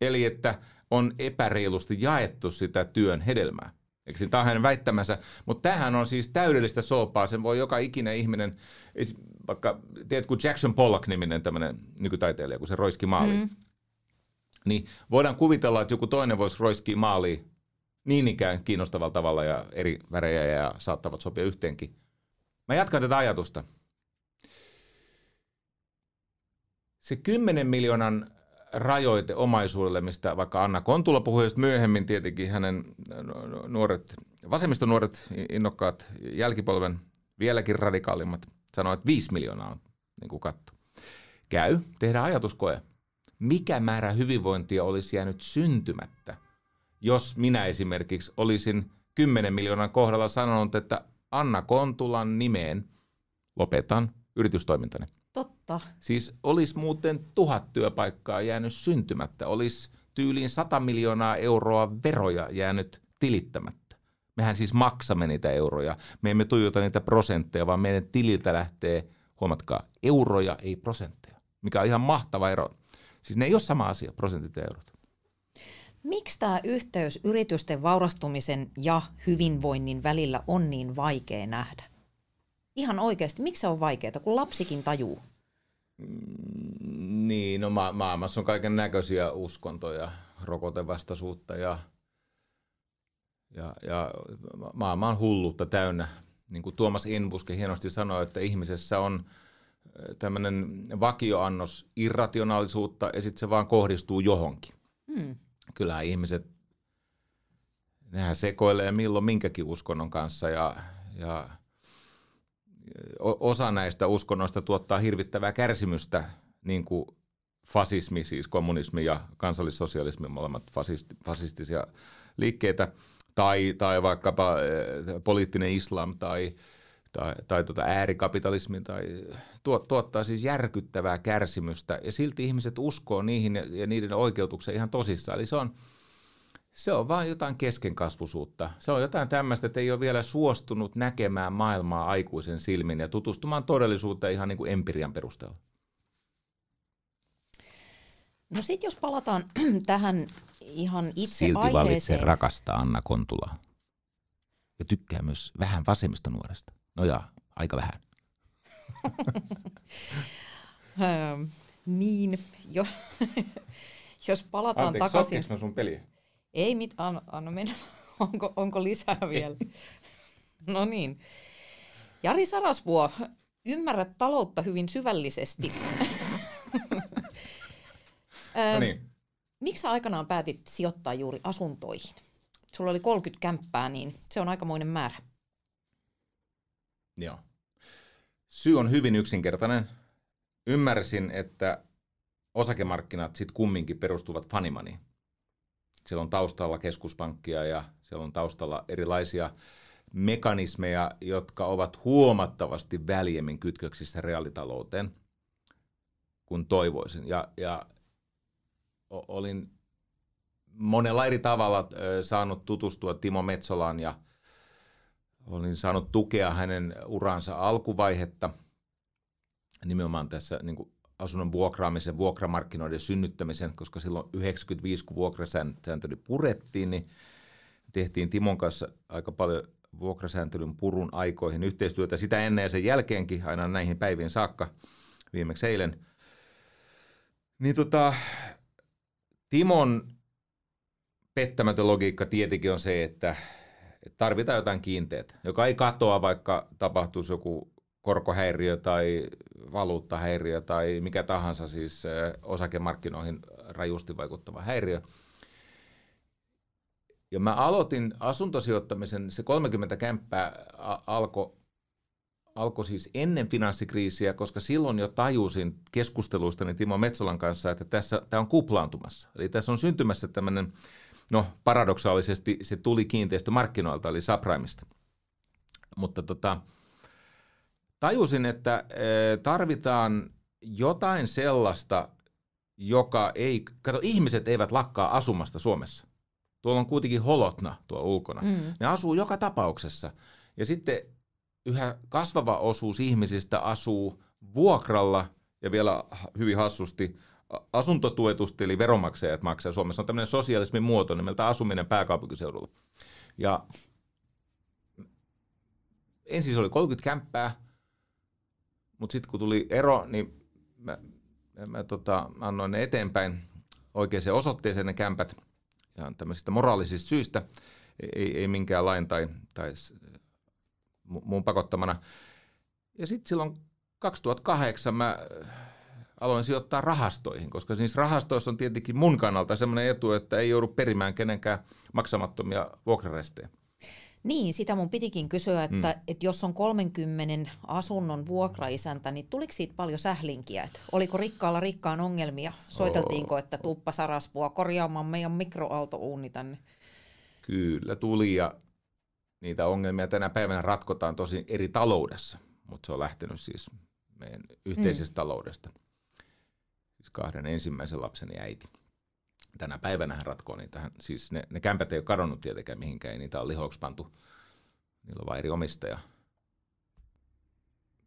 Eli että on epäreilusti jaettu sitä työn hedelmää. Eikö tämä on hänen väittämänsä, mutta tähän on siis täydellistä soopaa, sen voi joka ikinen ihminen, vaikka tiedät kun Jackson Pollock-niminen tämmöinen nykytaiteilija, kun se roiski maaliin, mm. niin voidaan kuvitella, että joku toinen voisi roiskia maaliin niin ikään kiinnostavalla tavalla ja eri värejä ja saattavat sopia yhteenkin. Mä jatkan tätä ajatusta. Se 10 miljoonan rajoite omaisuudelle, mistä vaikka Anna Kontula puhui just myöhemmin tietenkin hänen äh, nuoret, vasemmistonuoret innokkaat jälkipolven vieläkin radikaalimmat sanoivat, että 5 miljoonaa on niin kuin katto. Käy, tehdään ajatuskoe. Mikä määrä hyvinvointia olisi jäänyt syntymättä, jos minä esimerkiksi olisin 10 miljoonan kohdalla sanonut, että Anna Kontulan nimeen lopetan yritystoimintani. Totta. Siis olisi muuten tuhat työpaikkaa jäänyt syntymättä, olisi tyyliin 100 miljoonaa euroa veroja jäänyt tilittämättä. Mehän siis maksamme niitä euroja, me emme tuijota niitä prosentteja, vaan meidän tililtä lähtee, huomatkaa, euroja, ei prosentteja, mikä on ihan mahtava ero. Siis ne ei ole sama asia, prosentit ja eurot. Miksi tämä yhteys yritysten vaurastumisen ja hyvinvoinnin välillä on niin vaikea nähdä? Ihan oikeasti, miksi se on vaikeaa, kun lapsikin tajuu? Mm, niin, no ma- maailmassa on kaiken näköisiä uskontoja, rokotevastaisuutta ja, ja, ja maailma on hulluutta täynnä. Niin kuin Tuomas Inbuski hienosti sanoi, että ihmisessä on tämmöinen vakioannos irrationaalisuutta ja sitten se vaan kohdistuu johonkin. Hmm. Kyllä ihmiset, nehän sekoilee milloin minkäkin uskonnon kanssa ja, ja – osa näistä uskonnoista tuottaa hirvittävää kärsimystä, niin kuin fasismi, siis kommunismi ja kansallissosialismi, molemmat fasisti, fasistisia liikkeitä, tai, tai vaikkapa eh, poliittinen islam tai, tai, tai tuota äärikapitalismi, tai tuottaa siis järkyttävää kärsimystä, ja silti ihmiset uskoo niihin ja, ja niiden oikeutukseen ihan tosissaan. Eli se on, se on vaan jotain keskenkasvusuutta. Se on jotain tämmöistä, että ei ole vielä suostunut näkemään maailmaa aikuisen silmin ja tutustumaan todellisuuteen ihan niin kuin empirian perusteella. No sitten jos palataan tähän ihan itse Silti aiheeseen. valitse rakasta Anna Kontulaa. Ja tykkää myös vähän vasemmista nuoresta. No jaa, aika vähän. niin, jos, jos palataan Anteeksi, takaisin. Anteeksi, sun peliä? Ei mitään, anna, mennä. onko, onko lisää vielä? no niin. Jari Sarasvuo, ymmärrät taloutta hyvin syvällisesti. no niin. Miksi aikanaan päätit sijoittaa juuri asuntoihin? Sulla oli 30 kämppää, niin se on aikamoinen määrä. Joo. Syy on hyvin yksinkertainen. Ymmärsin, että osakemarkkinat sitten kumminkin perustuvat fanimaniin siellä on taustalla keskuspankkia ja siellä on taustalla erilaisia mekanismeja, jotka ovat huomattavasti väljemmin kytköksissä reaalitalouteen kuin toivoisin. Ja, ja olin monella eri tavalla saanut tutustua Timo Metsolaan ja olin saanut tukea hänen uransa alkuvaihetta nimenomaan tässä niin kuin asunnon vuokraamisen, vuokramarkkinoiden synnyttämisen, koska silloin 95, kun vuokrasääntely purettiin, niin tehtiin Timon kanssa aika paljon vuokrasääntelyn purun aikoihin yhteistyötä sitä ennen ja sen jälkeenkin aina näihin päiviin saakka, viimeksi eilen. Niin tota, Timon pettämätön logiikka tietenkin on se, että tarvitaan jotain kiinteet, joka ei katoa, vaikka tapahtuisi joku korkohäiriö tai valuuttahäiriö tai mikä tahansa siis osakemarkkinoihin rajusti vaikuttava häiriö. Ja mä aloitin asuntosijoittamisen, se 30 kämppää alkoi alko siis ennen finanssikriisiä, koska silloin jo tajusin niin Timo Metsolan kanssa, että tässä tämä on kuplaantumassa. Eli tässä on syntymässä tämmöinen, no paradoksaalisesti se tuli kiinteistömarkkinoilta, eli subprimeista. Mutta tota, tajusin, että e, tarvitaan jotain sellaista, joka ei, kato ihmiset eivät lakkaa asumasta Suomessa. Tuolla on kuitenkin holotna tuo ulkona. Mm. Ne asuu joka tapauksessa. Ja sitten yhä kasvava osuus ihmisistä asuu vuokralla ja vielä hyvin hassusti asuntotuetusti, eli veronmaksajat maksaa. Suomessa on tämmöinen sosiaalismin muoto nimeltä asuminen pääkaupunkiseudulla. Ja ensin se oli 30 kämppää, mutta sitten kun tuli ero, niin mä, mä tota, annoin ne eteenpäin oikeaan osoitteeseen ne kämpät ihan tämmöisistä moraalisista syistä, ei, ei minkään lain tai, tai muun pakottamana. Ja sitten silloin 2008 mä äh, aloin sijoittaa rahastoihin, koska siis rahastoissa on tietenkin mun kannalta semmoinen etu, että ei joudu perimään kenenkään maksamattomia vuokrarestejä. Niin, sitä mun pitikin kysyä, että, mm. et jos on 30 asunnon vuokraisäntä, niin tuliko siitä paljon sählinkiä? Et oliko rikkaalla rikkaan ongelmia? Soiteltiinko, oh. että tuppa saraspua korjaamaan meidän mikroaaltouuni tänne? Kyllä, tuli ja niitä ongelmia tänä päivänä ratkotaan tosi eri taloudessa, mutta se on lähtenyt siis meidän yhteisestä mm. taloudesta. Siis kahden ensimmäisen lapsen äiti tänä päivänä hän ratkoo niitä. Siis ne, ne kämpät ei ole kadonnut tietenkään mihinkään, ei niitä on lihoksi pantu. Niillä on vain eri omistaja.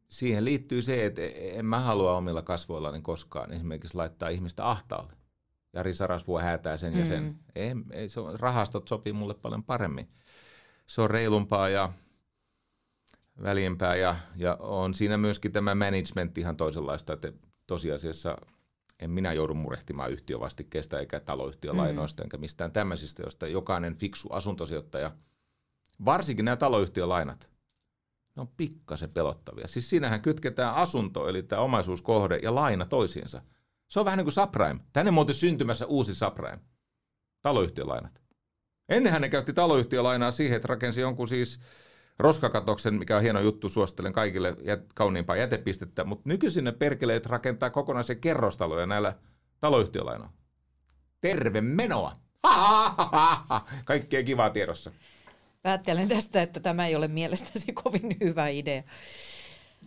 Siihen liittyy se, että en mä halua omilla kasvoillani koskaan esimerkiksi laittaa ihmistä ahtaalle. Jari Sarasvuo häätää sen mm. ja sen. Mm. Ei, ei, se on, rahastot sopii mulle paljon paremmin. Se on reilumpaa ja välimpää ja, ja on siinä myöskin tämä management ihan toisenlaista, että tosiasiassa – en minä joudu murehtimaan yhtiövastikkeesta eikä taloyhtiölainoista mm. enkä mistään tämmöisistä, josta jokainen fiksu asuntosijoittaja, varsinkin nämä taloyhtiölainat, ne on pikkasen pelottavia. Siis siinähän kytketään asunto, eli tämä omaisuuskohde ja laina toisiinsa. Se on vähän niin kuin subprime. Tänne muuten syntymässä uusi subprime. Taloyhtiölainat. Ennenhän ne käytti taloyhtiölainaa siihen, että rakensi jonkun siis roskakatoksen, mikä on hieno juttu, suosittelen kaikille jät, kauniimpaa jätepistettä, mutta nykyisin ne perkeleet rakentaa kokonaisen kerrostaloja näillä taloyhtiölainoilla. Terve menoa! Kaikkea kivaa tiedossa. Päättelen tästä, että tämä ei ole mielestäsi kovin hyvä idea.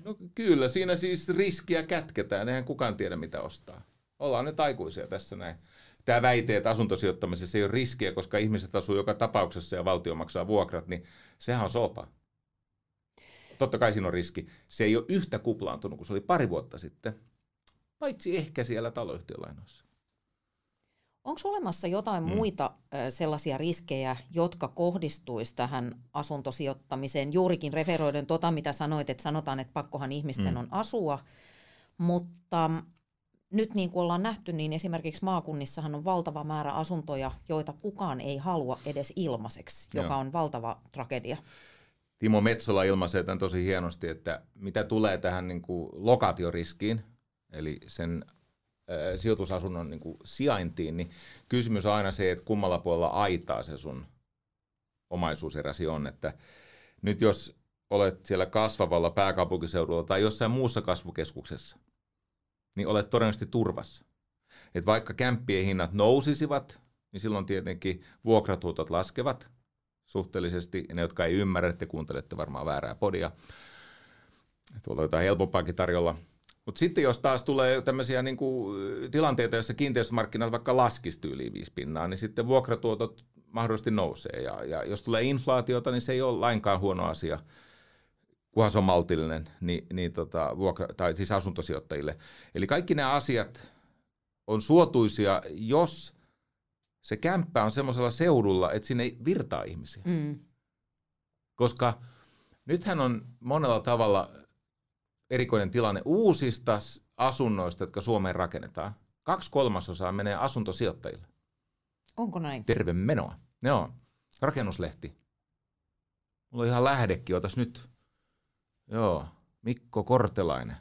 No kyllä, siinä siis riskiä kätketään. Eihän kukaan tiedä, mitä ostaa. Ollaan nyt aikuisia tässä näin. Tämä väite, että asuntosijoittamisessa ei ole riskiä, koska ihmiset asuu joka tapauksessa ja valtio maksaa vuokrat, niin sehän on sopa. Totta kai siinä on riski. Se ei ole yhtä kuplaantunut kuin se oli pari vuotta sitten, paitsi ehkä siellä taloyhtiölainoissa. Onko olemassa jotain hmm. muita sellaisia riskejä, jotka kohdistuisi tähän asuntosijoittamiseen? Juurikin referoiden tota, mitä sanoit, että sanotaan, että pakkohan ihmisten hmm. on asua, mutta nyt niin kuin ollaan nähty, niin esimerkiksi maakunnissahan on valtava määrä asuntoja, joita kukaan ei halua edes ilmaiseksi, joka Joo. on valtava tragedia. Timo Metsola ilmaisee tämän tosi hienosti, että mitä tulee tähän niin kuin lokaatioriskiin, eli sen ää, sijoitusasunnon niin kuin sijaintiin, niin kysymys on aina se, että kummalla puolella aitaa se sun omaisuuseräsi on. Että nyt jos olet siellä kasvavalla pääkaupunkiseudulla tai jossain muussa kasvukeskuksessa, niin olet todennäköisesti turvassa. Et vaikka kämppien hinnat nousisivat, niin silloin tietenkin vuokratuotot laskevat – suhteellisesti. Ne, jotka ei ymmärrä, te kuuntelette varmaan väärää podia. Tuolla on jotain helpompaakin tarjolla. Mutta sitten jos taas tulee tämmöisiä niinku tilanteita, joissa kiinteistömarkkinat vaikka laskisi yli viisi pinnaa, niin sitten vuokratuotot mahdollisesti nousee. Ja, ja jos tulee inflaatiota, niin se ei ole lainkaan huono asia, kunhan se on maltillinen, niin, niin tota, vuokra, tai siis asuntosijoittajille. Eli kaikki nämä asiat on suotuisia, jos – se kämppä on semmoisella seudulla, että sinne ei virtaa ihmisiä. Mm. Koska nythän on monella tavalla erikoinen tilanne uusista asunnoista, jotka Suomeen rakennetaan. Kaksi kolmasosaa menee asuntosijoittajille. Onko näin? Terve menoa. Ne on. Rakennuslehti. Mulla on ihan lähdekin, otas nyt. Joo, Mikko Kortelainen.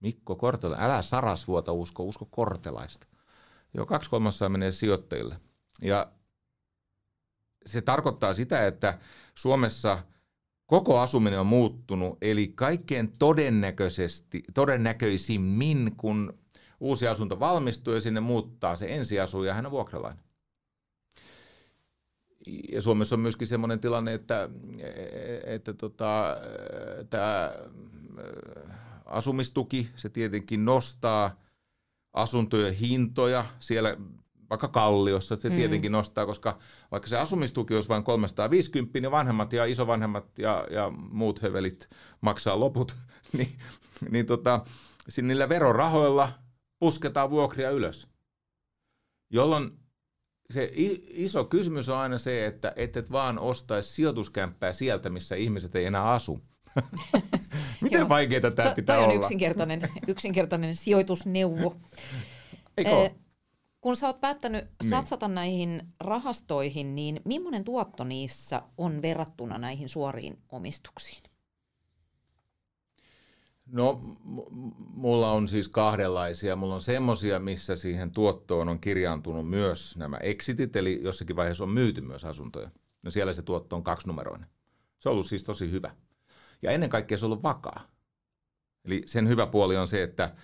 Mikko Kortelainen. Älä sarasvuota usko, usko kortelaista jo kaksi kolmasosaa menee sijoittajille. Ja se tarkoittaa sitä, että Suomessa koko asuminen on muuttunut, eli kaikkein todennäköisesti, todennäköisimmin, kun uusi asunto valmistuu ja sinne muuttaa se ensiasuja, hän on vuokralainen. Ja Suomessa on myöskin sellainen tilanne, että, että tota, tämä asumistuki, se tietenkin nostaa – asuntojen hintoja siellä vaikka Kalliossa, se mm. tietenkin nostaa, koska vaikka se asumistuki olisi vain 350, niin vanhemmat ja isovanhemmat ja, ja muut hevelit maksaa loput, niin, niin tota, niillä verorahoilla pusketaan vuokria ylös. Jolloin se iso kysymys on aina se, että et, et vaan ostaisi sijoituskämppää sieltä, missä ihmiset ei enää asu. Miten Joo. vaikeaa tämä to, pitää toi olla? on yksinkertainen, yksinkertainen sijoitusneuvo. Eikö eh, kun sä oot päättänyt niin. satsata näihin rahastoihin, niin millainen tuotto niissä on verrattuna näihin suoriin omistuksiin? No, mulla on siis kahdenlaisia. Mulla on semmosia, missä siihen tuottoon on kirjaantunut myös nämä exitit, eli jossakin vaiheessa on myyty myös asuntoja. No siellä se tuotto on kaksinumeroinen. Se on ollut siis tosi hyvä ja ennen kaikkea se on ollut vakaa. Eli sen hyvä puoli on se, että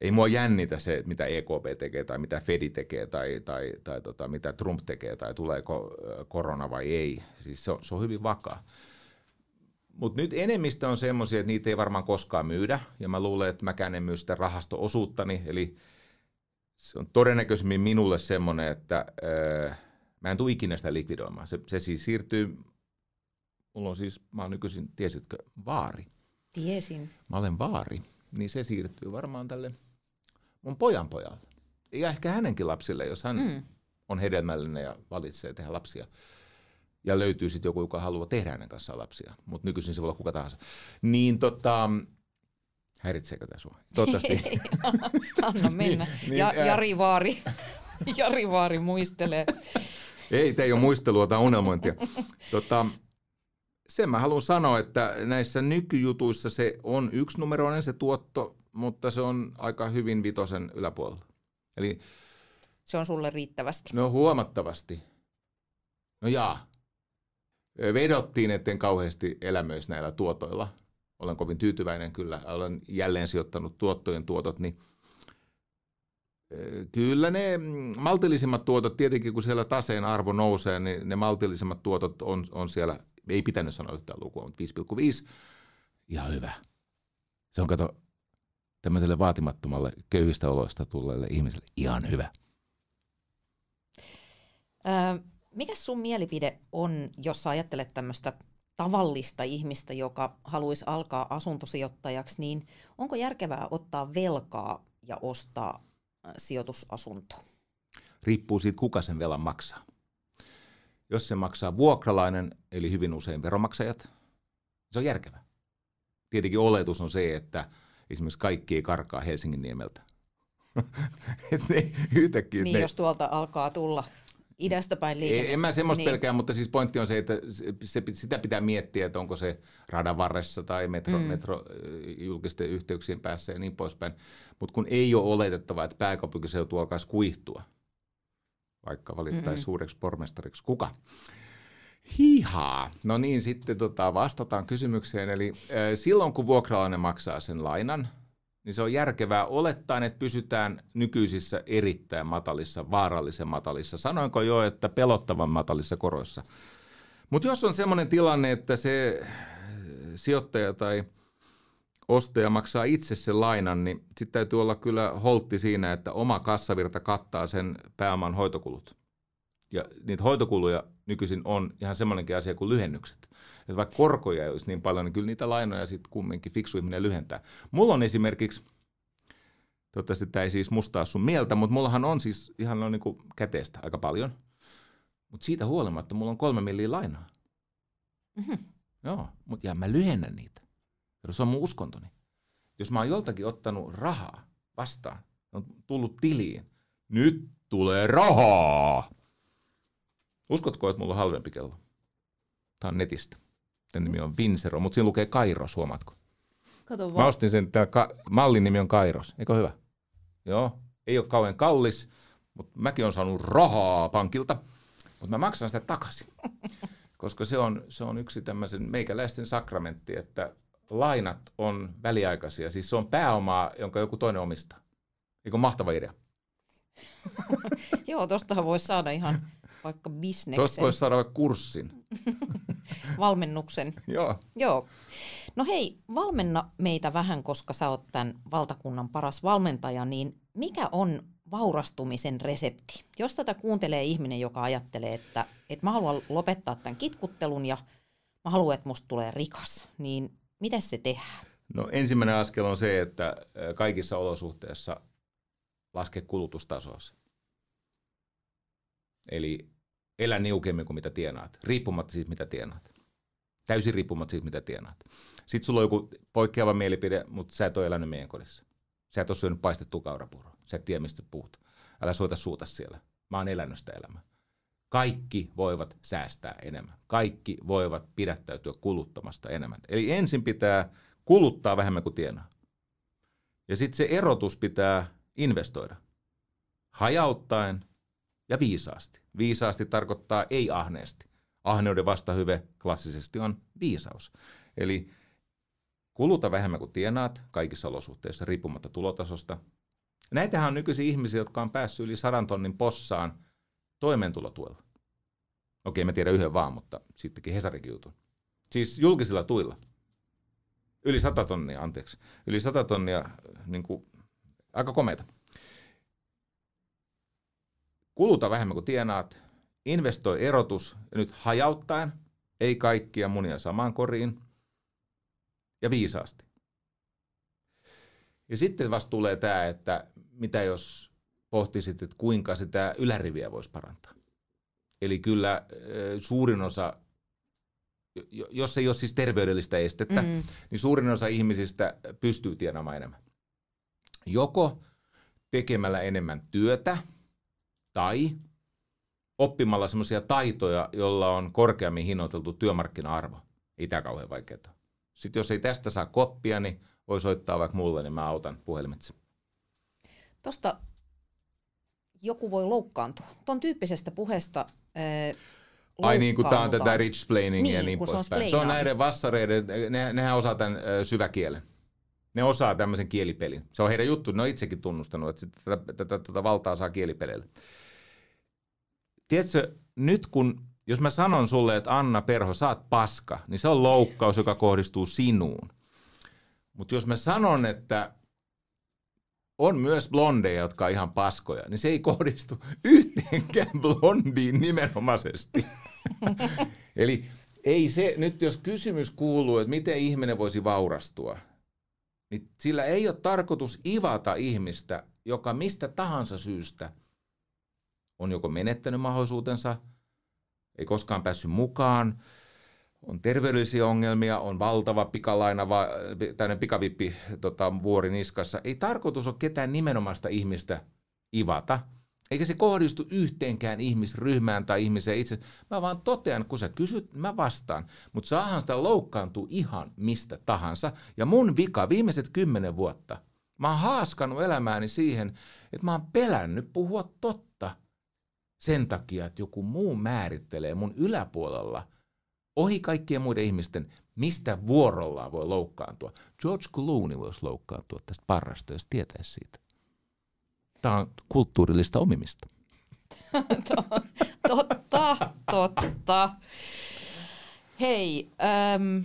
ei mua jännitä se, mitä EKP tekee tai mitä Fedi tekee tai, tai, tai tota, mitä Trump tekee tai tuleeko korona vai ei. Siis se on, se on hyvin vakaa. Mutta nyt enemmistö on semmoisia, että niitä ei varmaan koskaan myydä, ja mä luulen, että mäkään en myy sitä rahasto-osuuttani, eli se on todennäköisemmin minulle semmoinen, että öö, mä en tule ikinä sitä likvidoimaan. Se, se siis siirtyy mulla on siis, mä oon nykyisin, tiesitkö, vaari. Tiesin. Mä olen vaari, niin se siirtyy varmaan tälle mun pojan pojalle. Ja ehkä hänenkin lapsille, jos hän mm. on hedelmällinen ja valitsee tehdä lapsia. Ja löytyy sitten joku, joka haluaa tehdä hänen kanssaan lapsia. Mutta nykyisin se voi olla kuka tahansa. Niin tota, häiritseekö tämä sua? Toivottavasti. Anna mennä. niin, ja, niin, ää... Jari Vaari. Jari Vaari muistelee. Ei, tämä ei ole muistelua, tämä on unelmointia. Tota, sen mä haluan sanoa, että näissä nykyjutuissa se on yksinumeroinen se tuotto, mutta se on aika hyvin vitosen yläpuolella. Eli se on sulle riittävästi. No huomattavasti. No jaa. Vedottiin, etten kauheasti myös näillä tuotoilla. Olen kovin tyytyväinen kyllä. Olen jälleen sijoittanut tuottojen tuotot, niin Kyllä ne mm, maltillisimmat tuotot, tietenkin kun siellä taseen arvo nousee, niin ne maltillisimmat tuotot on, on siellä ei pitänyt sanoa yhtään lukua, mutta 5,5, ihan hyvä. Se on kato tämmöiselle vaatimattomalle köyhistä oloista tulleelle ihmiselle ihan hyvä. Öö, mikä sun mielipide on, jos sä ajattelet tämmöistä tavallista ihmistä, joka haluaisi alkaa asuntosijoittajaksi, niin onko järkevää ottaa velkaa ja ostaa sijoitusasunto? Riippuu siitä, kuka sen velan maksaa. Jos se maksaa vuokralainen, eli hyvin usein veromaksajat, se on järkevä. Tietenkin oletus on se, että esimerkiksi kaikki ei karkaa Helsingin niemeltä. ne, yhtäkkiä, niin, ne... jos tuolta alkaa tulla idästä päin liikenne. En mä semmoista niin. pelkää, mutta siis pointti on se, että se, sitä pitää miettiä, että onko se radan varressa tai metro, mm. metro julkisten yhteyksien päässä ja niin poispäin. Mutta kun ei ole oletettavaa, että pääkaupunkiseutu alkaisi kuihtua – vaikka valittaisi mm-hmm. suureksi pormestariksi kuka. Hihaa. No niin, sitten tota, vastataan kysymykseen. Eli äh, silloin kun vuokralainen maksaa sen lainan, niin se on järkevää olettaen, että pysytään nykyisissä erittäin matalissa, vaarallisen matalissa. Sanoinko jo, että pelottavan matalissa koroissa? Mutta jos on sellainen tilanne, että se sijoittaja tai – ostaja maksaa itse sen lainan, niin sitten täytyy olla kyllä holtti siinä, että oma kassavirta kattaa sen pääoman hoitokulut. Ja niitä hoitokuluja nykyisin on ihan semmoinenkin asia kuin lyhennykset. Että vaikka korkoja ei olisi niin paljon, niin kyllä niitä lainoja sitten kumminkin fiksu ihminen lyhentää. Mulla on esimerkiksi, toivottavasti tämä ei siis mustaa sun mieltä, mutta mullahan on siis ihan noin niin kuin käteistä aika paljon. Mutta siitä huolimatta mulla on kolme milliä lainaa. Mm-hmm. Joo, mutta ja mä lyhennän niitä. Se on mun uskontoni. Jos mä oon joltakin ottanut rahaa vastaan, on tullut tiliin, nyt tulee rahaa! Uskotko, että mulla on halvempi kello? Tää on netistä. tän nimi on Vinsero, mutta siinä lukee Kairos, huomaatko? Kato vaan. Mä ostin sen, tämä ka- mallin nimi on Kairos, eikö hyvä? Joo, ei ole kauhean kallis, mutta mäkin on saanut rahaa pankilta, mutta mä maksan sitä takaisin. Koska se on, se on yksi tämmöisen meikäläisten sakramentti, että lainat on väliaikaisia. Siis se on pääomaa, jonka joku toinen omistaa. Eikö mahtava idea? Joo, tostahan voisi saada ihan vaikka bisneksen. Tuosta voisi saada vaikka kurssin. Valmennuksen. Joo. Joo. No hei, valmenna meitä vähän, koska sä oot tämän valtakunnan paras valmentaja, niin mikä on vaurastumisen resepti? Jos tätä kuuntelee ihminen, joka ajattelee, että, että mä haluan lopettaa tämän kitkuttelun ja mä haluan, että musta tulee rikas, niin mitä se tehdään? No ensimmäinen askel on se, että kaikissa olosuhteissa laske kulutustasoasi. Eli elä niukemmin kuin mitä tienaat, riippumatta siitä mitä tienaat. Täysin riippumatta siitä mitä tienaat. Sitten sulla on joku poikkeava mielipide, mutta sä et ole elänyt meidän kodissa. Sä et ole syönyt paistettua kaurapuuroa. Sä et tiedä, mistä puhut. Älä soita suuta siellä. Mä oon elänyt sitä elämää. Kaikki voivat säästää enemmän. Kaikki voivat pidättäytyä kuluttamasta enemmän. Eli ensin pitää kuluttaa vähemmän kuin tienaa. Ja sitten se erotus pitää investoida. Hajauttaen ja viisaasti. Viisaasti tarkoittaa ei ahneesti. Ahneuden vastahyve klassisesti on viisaus. Eli kuluta vähemmän kuin tienaat kaikissa olosuhteissa riippumatta tulotasosta. Näitähän on nykyisiä ihmisiä, jotka on päässyt yli sadan tonnin possaan – toimeentulotuella. Okei, mä tiedän yhden vaan, mutta sittenkin Hesarikin jutun. Siis julkisilla tuilla. Yli 100 tonnia, anteeksi. Yli 100 tonnia, äh, niin kuin, aika komeita. Kuluta vähemmän kuin tienaat, investoi erotus nyt hajauttaen, ei kaikkia munia samaan koriin, ja viisaasti. Ja sitten vasta tulee tämä, että mitä jos pohtisit, että kuinka sitä yläriviä voisi parantaa. Eli kyllä suurin osa, jos ei ole siis terveydellistä estettä, mm. niin suurin osa ihmisistä pystyy tienaamaan enemmän. Joko tekemällä enemmän työtä tai oppimalla sellaisia taitoja, joilla on korkeammin hinnoiteltu työmarkkina-arvo. Ei tämä kauhean vaikeaa. Sitten jos ei tästä saa koppia, niin voi soittaa vaikka mulle, niin mä autan puhelimitse. Tuosta joku voi loukkaantua. Tuon tyyppisestä puheesta äh, Ai niin, kun tämä on tätä rich niin, ja niin, niin poispäin. Se on näiden vassareiden, ne, nehän osaa tämän äh, syväkielen. Ne osaa tämmöisen kielipelin. Se on heidän juttu, ne on itsekin tunnustanut, että tätä, tätä, tätä valtaa saa kielipeleillä. Tiedätkö, nyt kun, jos mä sanon sulle, että Anna Perho, sä oot paska, niin se on loukkaus, joka kohdistuu sinuun. Mutta jos mä sanon, että on myös blondeja, jotka on ihan paskoja, niin se ei kohdistu yhteenkään blondiin nimenomaisesti. Eli ei se, nyt jos kysymys kuuluu, että miten ihminen voisi vaurastua, niin sillä ei ole tarkoitus ivata ihmistä, joka mistä tahansa syystä on joko menettänyt mahdollisuutensa, ei koskaan päässyt mukaan, on terveydellisiä ongelmia, on valtava pikalaina, tämmöinen pikavippi tota, vuori niskassa. Ei tarkoitus ole ketään nimenomaista ihmistä ivata, eikä se kohdistu yhteenkään ihmisryhmään tai ihmiseen itse. Mä vaan totean, kun sä kysyt, mä vastaan. Mutta saahan sitä loukkaantua ihan mistä tahansa. Ja mun vika viimeiset kymmenen vuotta, mä oon haaskannut elämääni siihen, että mä oon pelännyt puhua totta sen takia, että joku muu määrittelee mun yläpuolella – Ohi kaikkien muiden ihmisten, mistä vuorollaan voi loukkaantua. George Clooney voisi loukkaantua tästä parrasta, jos tietäisi siitä. Tämä on kulttuurillista omimista. totta, totta. Hei, äm,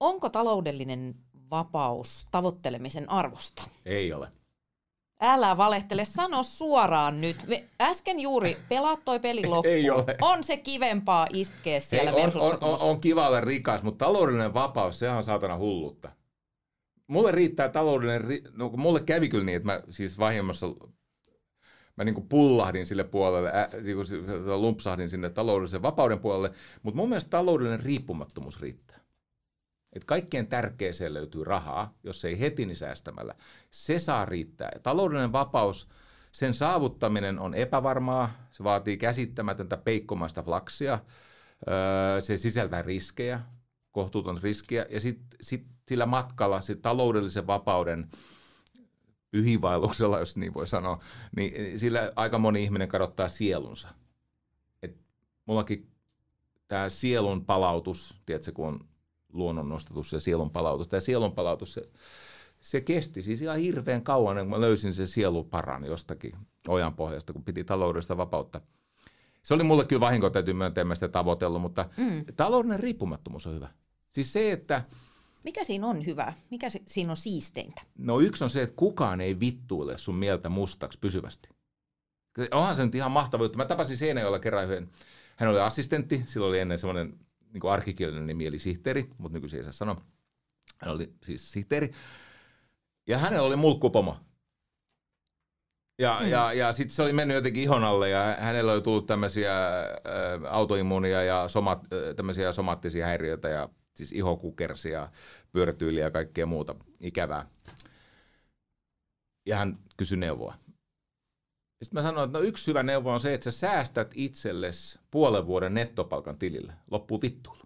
onko taloudellinen vapaus tavoittelemisen arvosta? Ei ole. Älä valehtele, sano suoraan nyt. Me äsken juuri pelaat toi peli loppuun. Ei ole. On se kivempaa iskeä siellä Ei, on, on, on, on kiva olla rikas, mutta taloudellinen vapaus, se on saatana hullutta. Mulle riittää taloudellinen, ri... no mulle kävi kyllä niin, että mä siis vahingossa mä niin kuin pullahdin sille puolelle, ä, niin kuin lumpsahdin sinne taloudellisen vapauden puolelle, mutta mun mielestä taloudellinen riippumattomuus riittää. Että kaikkeen tärkeeseen löytyy rahaa, jos ei heti, niin säästämällä. Se saa riittää. Ja taloudellinen vapaus, sen saavuttaminen on epävarmaa, se vaatii käsittämätöntä peikkomaista flaksia, öö, se sisältää riskejä, kohtuuton riskiä, ja sitten sit sillä matkalla, sit taloudellisen vapauden pyhivailuksella, jos niin voi sanoa, niin, niin sillä aika moni ihminen kadottaa sielunsa. Et mullakin tämä sielun palautus, tiedätkö, kun on luonnon nostatus ja sielun palautus. Tämä sielun palautus, se, se kesti siis ihan hirveän kauan, kun mä löysin sen sieluparan jostakin ojan pohjasta, kun piti taloudesta vapautta. Se oli mulle kyllä vahinko, täytyy myöntää, mä sitä tavoitellut, mutta mm. taloudellinen riippumattomuus on hyvä. Siis se, että... Mikä siinä on hyvä? Mikä se, siinä on siisteintä? No yksi on se, että kukaan ei vittuile sun mieltä mustaksi pysyvästi. Onhan se nyt ihan mahtava juttu. Mä tapasin Seinäjoella kerran yhden. Hän oli assistentti, silloin oli ennen semmoinen niin kuin arkikielinen nimi eli sihteeri, mutta nykyisin ei saa sanoa. Hän oli siis sihteeri. Ja hänellä oli mulkkupomo. Ja, mm. ja, ja sitten se oli mennyt jotenkin ihon alle ja hänellä oli tullut tämmöisiä autoimmuunia ja somat, tämmöisiä somaattisia häiriöitä ja siis ihokukersia, pyörätyyliä ja kaikkea muuta ikävää. Ja hän kysyi neuvoa. Sitten mä sanoin, että no yksi hyvä neuvo on se, että sä säästät itsellesi puolen vuoden nettopalkan tilille. Loppuu vittuilu.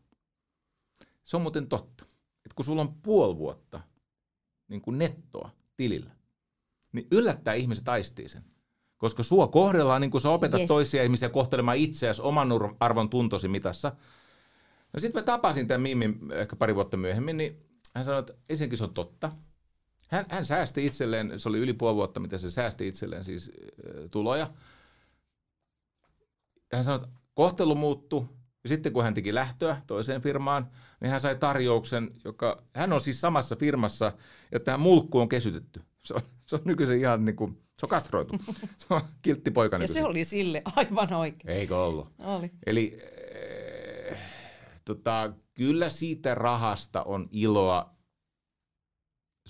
Se on muuten totta. Että kun sulla on puoli vuotta niin kuin nettoa tilillä, niin yllättää ihmiset aistii sen. Koska sua kohdellaan niin kuin sä opetat yes. toisia ihmisiä kohtelemaan itseäsi oman arvon tuntosi mitassa. No sitten mä tapasin tämän Miimin ehkä pari vuotta myöhemmin, niin hän sanoi, että ensinnäkin se on totta – hän, hän säästi itselleen, se oli yli puoli vuotta, mitä se säästi itselleen siis äh, tuloja. Hän sanoi, että kohtelu muuttui. Ja sitten kun hän teki lähtöä toiseen firmaan, niin hän sai tarjouksen, joka, hän on siis samassa firmassa, ja tämä mulkku on kesytetty. Se on, se on nykyisin ihan niin kuin, se on kastroitu. Se on kiltti poika Ja se oli sille aivan oikein. Eikö ollut? Oli. Eli äh, tota, kyllä siitä rahasta on iloa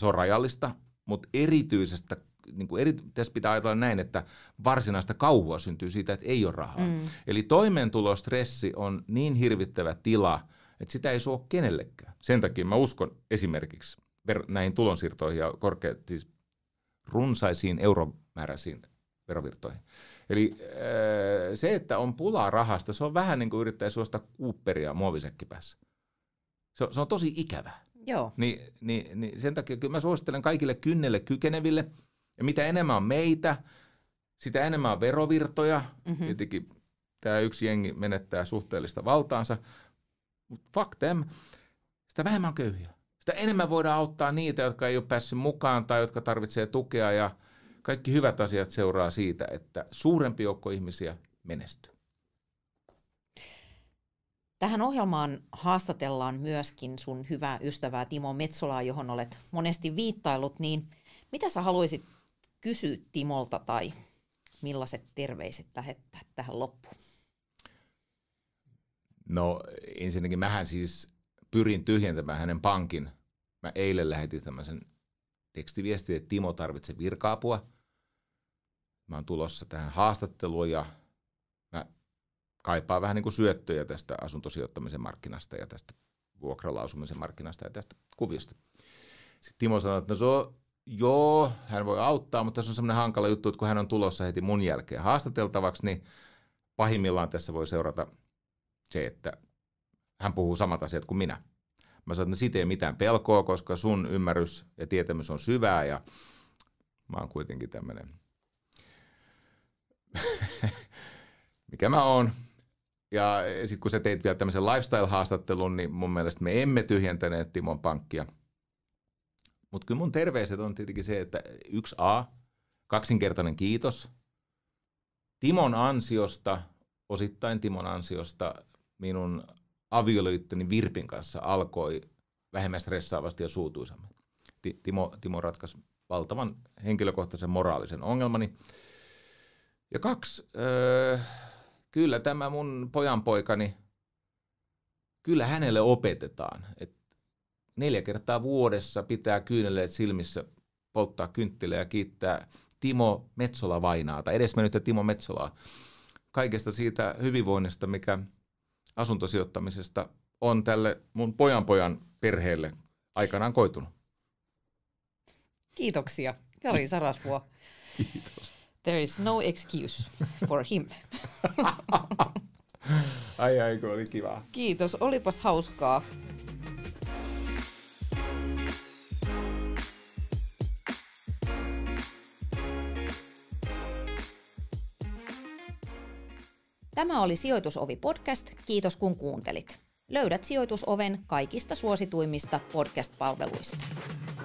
se on rajallista, mutta erityisestä niin kuin eri, tässä pitää ajatella näin, että varsinaista kauhua syntyy siitä, että ei ole rahaa. Mm. Eli toimeentulostressi on niin hirvittävä tila, että sitä ei suo kenellekään. Sen takia mä uskon esimerkiksi näihin tulonsiirtoihin ja korkea, siis runsaisiin euromääräisiin verovirtoihin. Eli äh, se, että on pulaa rahasta, se on vähän niin kuin yrittää suosta kuupperia muovisäkkipässä. Se, se on tosi ikävää. Joo. Niin, niin, niin sen takia kyllä mä suosittelen kaikille kynnelle kykeneville. Ja mitä enemmän on meitä, sitä enemmän on verovirtoja. Mm-hmm. Tietenkin tämä yksi jengi menettää suhteellista valtaansa. Mutta fuck them, sitä vähemmän on köyhiä. Sitä enemmän voidaan auttaa niitä, jotka ei ole päässyt mukaan tai jotka tarvitsee tukea. Ja kaikki hyvät asiat seuraa siitä, että suurempi joukko ihmisiä menestyy. Tähän ohjelmaan haastatellaan myöskin sun hyvää ystävää Timo Metsolaa, johon olet monesti viittailut, niin mitä sä haluaisit kysyä Timolta tai millaiset terveiset lähettää tähän loppuun? No ensinnäkin mähän siis pyrin tyhjentämään hänen pankin. Mä eilen lähetin tämmöisen tekstiviestin, että Timo tarvitsee virkaapua. Mä oon tulossa tähän haastatteluun ja kaipaa vähän niin kuin syöttöjä tästä asuntosijoittamisen markkinasta ja tästä vuokralausumisen markkinasta ja tästä kuviosta. Sitten Timo sanoi, että no se on, joo, hän voi auttaa, mutta se on semmoinen hankala juttu, että kun hän on tulossa heti mun jälkeen haastateltavaksi, niin pahimmillaan tässä voi seurata se, että hän puhuu samat asiat kuin minä. Mä sanoin, että no siitä ei mitään pelkoa, koska sun ymmärrys ja tietämys on syvää ja mä oon kuitenkin tämmöinen, mikä mä oon, ja sitten kun sä teit vielä tämmöisen lifestyle-haastattelun, niin mun mielestä me emme tyhjentäneet Timon pankkia. Mutta kyllä mun terveiset on tietenkin se, että yksi A, kaksinkertainen kiitos. Timon ansiosta, osittain Timon ansiosta, minun avioliittoni Virpin kanssa alkoi vähemmän stressaavasti ja suutuisammin. Timo, Timo ratkaisi valtavan henkilökohtaisen moraalisen ongelmani. Ja kaksi, öö, kyllä tämä mun pojanpoikani, kyllä hänelle opetetaan, että neljä kertaa vuodessa pitää kyyneleet silmissä polttaa kynttilä ja kiittää Timo Metsola vainaa, tai edesmennyttä Timo Metsolaa, kaikesta siitä hyvinvoinnista, mikä asuntosijoittamisesta on tälle mun pojan pojan perheelle aikanaan koitunut. Kiitoksia, Jari Sarasvuo. Kiitos. There is no excuse for him. ai ai, kun oli kiva. Kiitos, olipas hauskaa. Tämä oli Sijoitusovi podcast. Kiitos kun kuuntelit. Löydät sijoitusoven kaikista suosituimmista podcast-palveluista.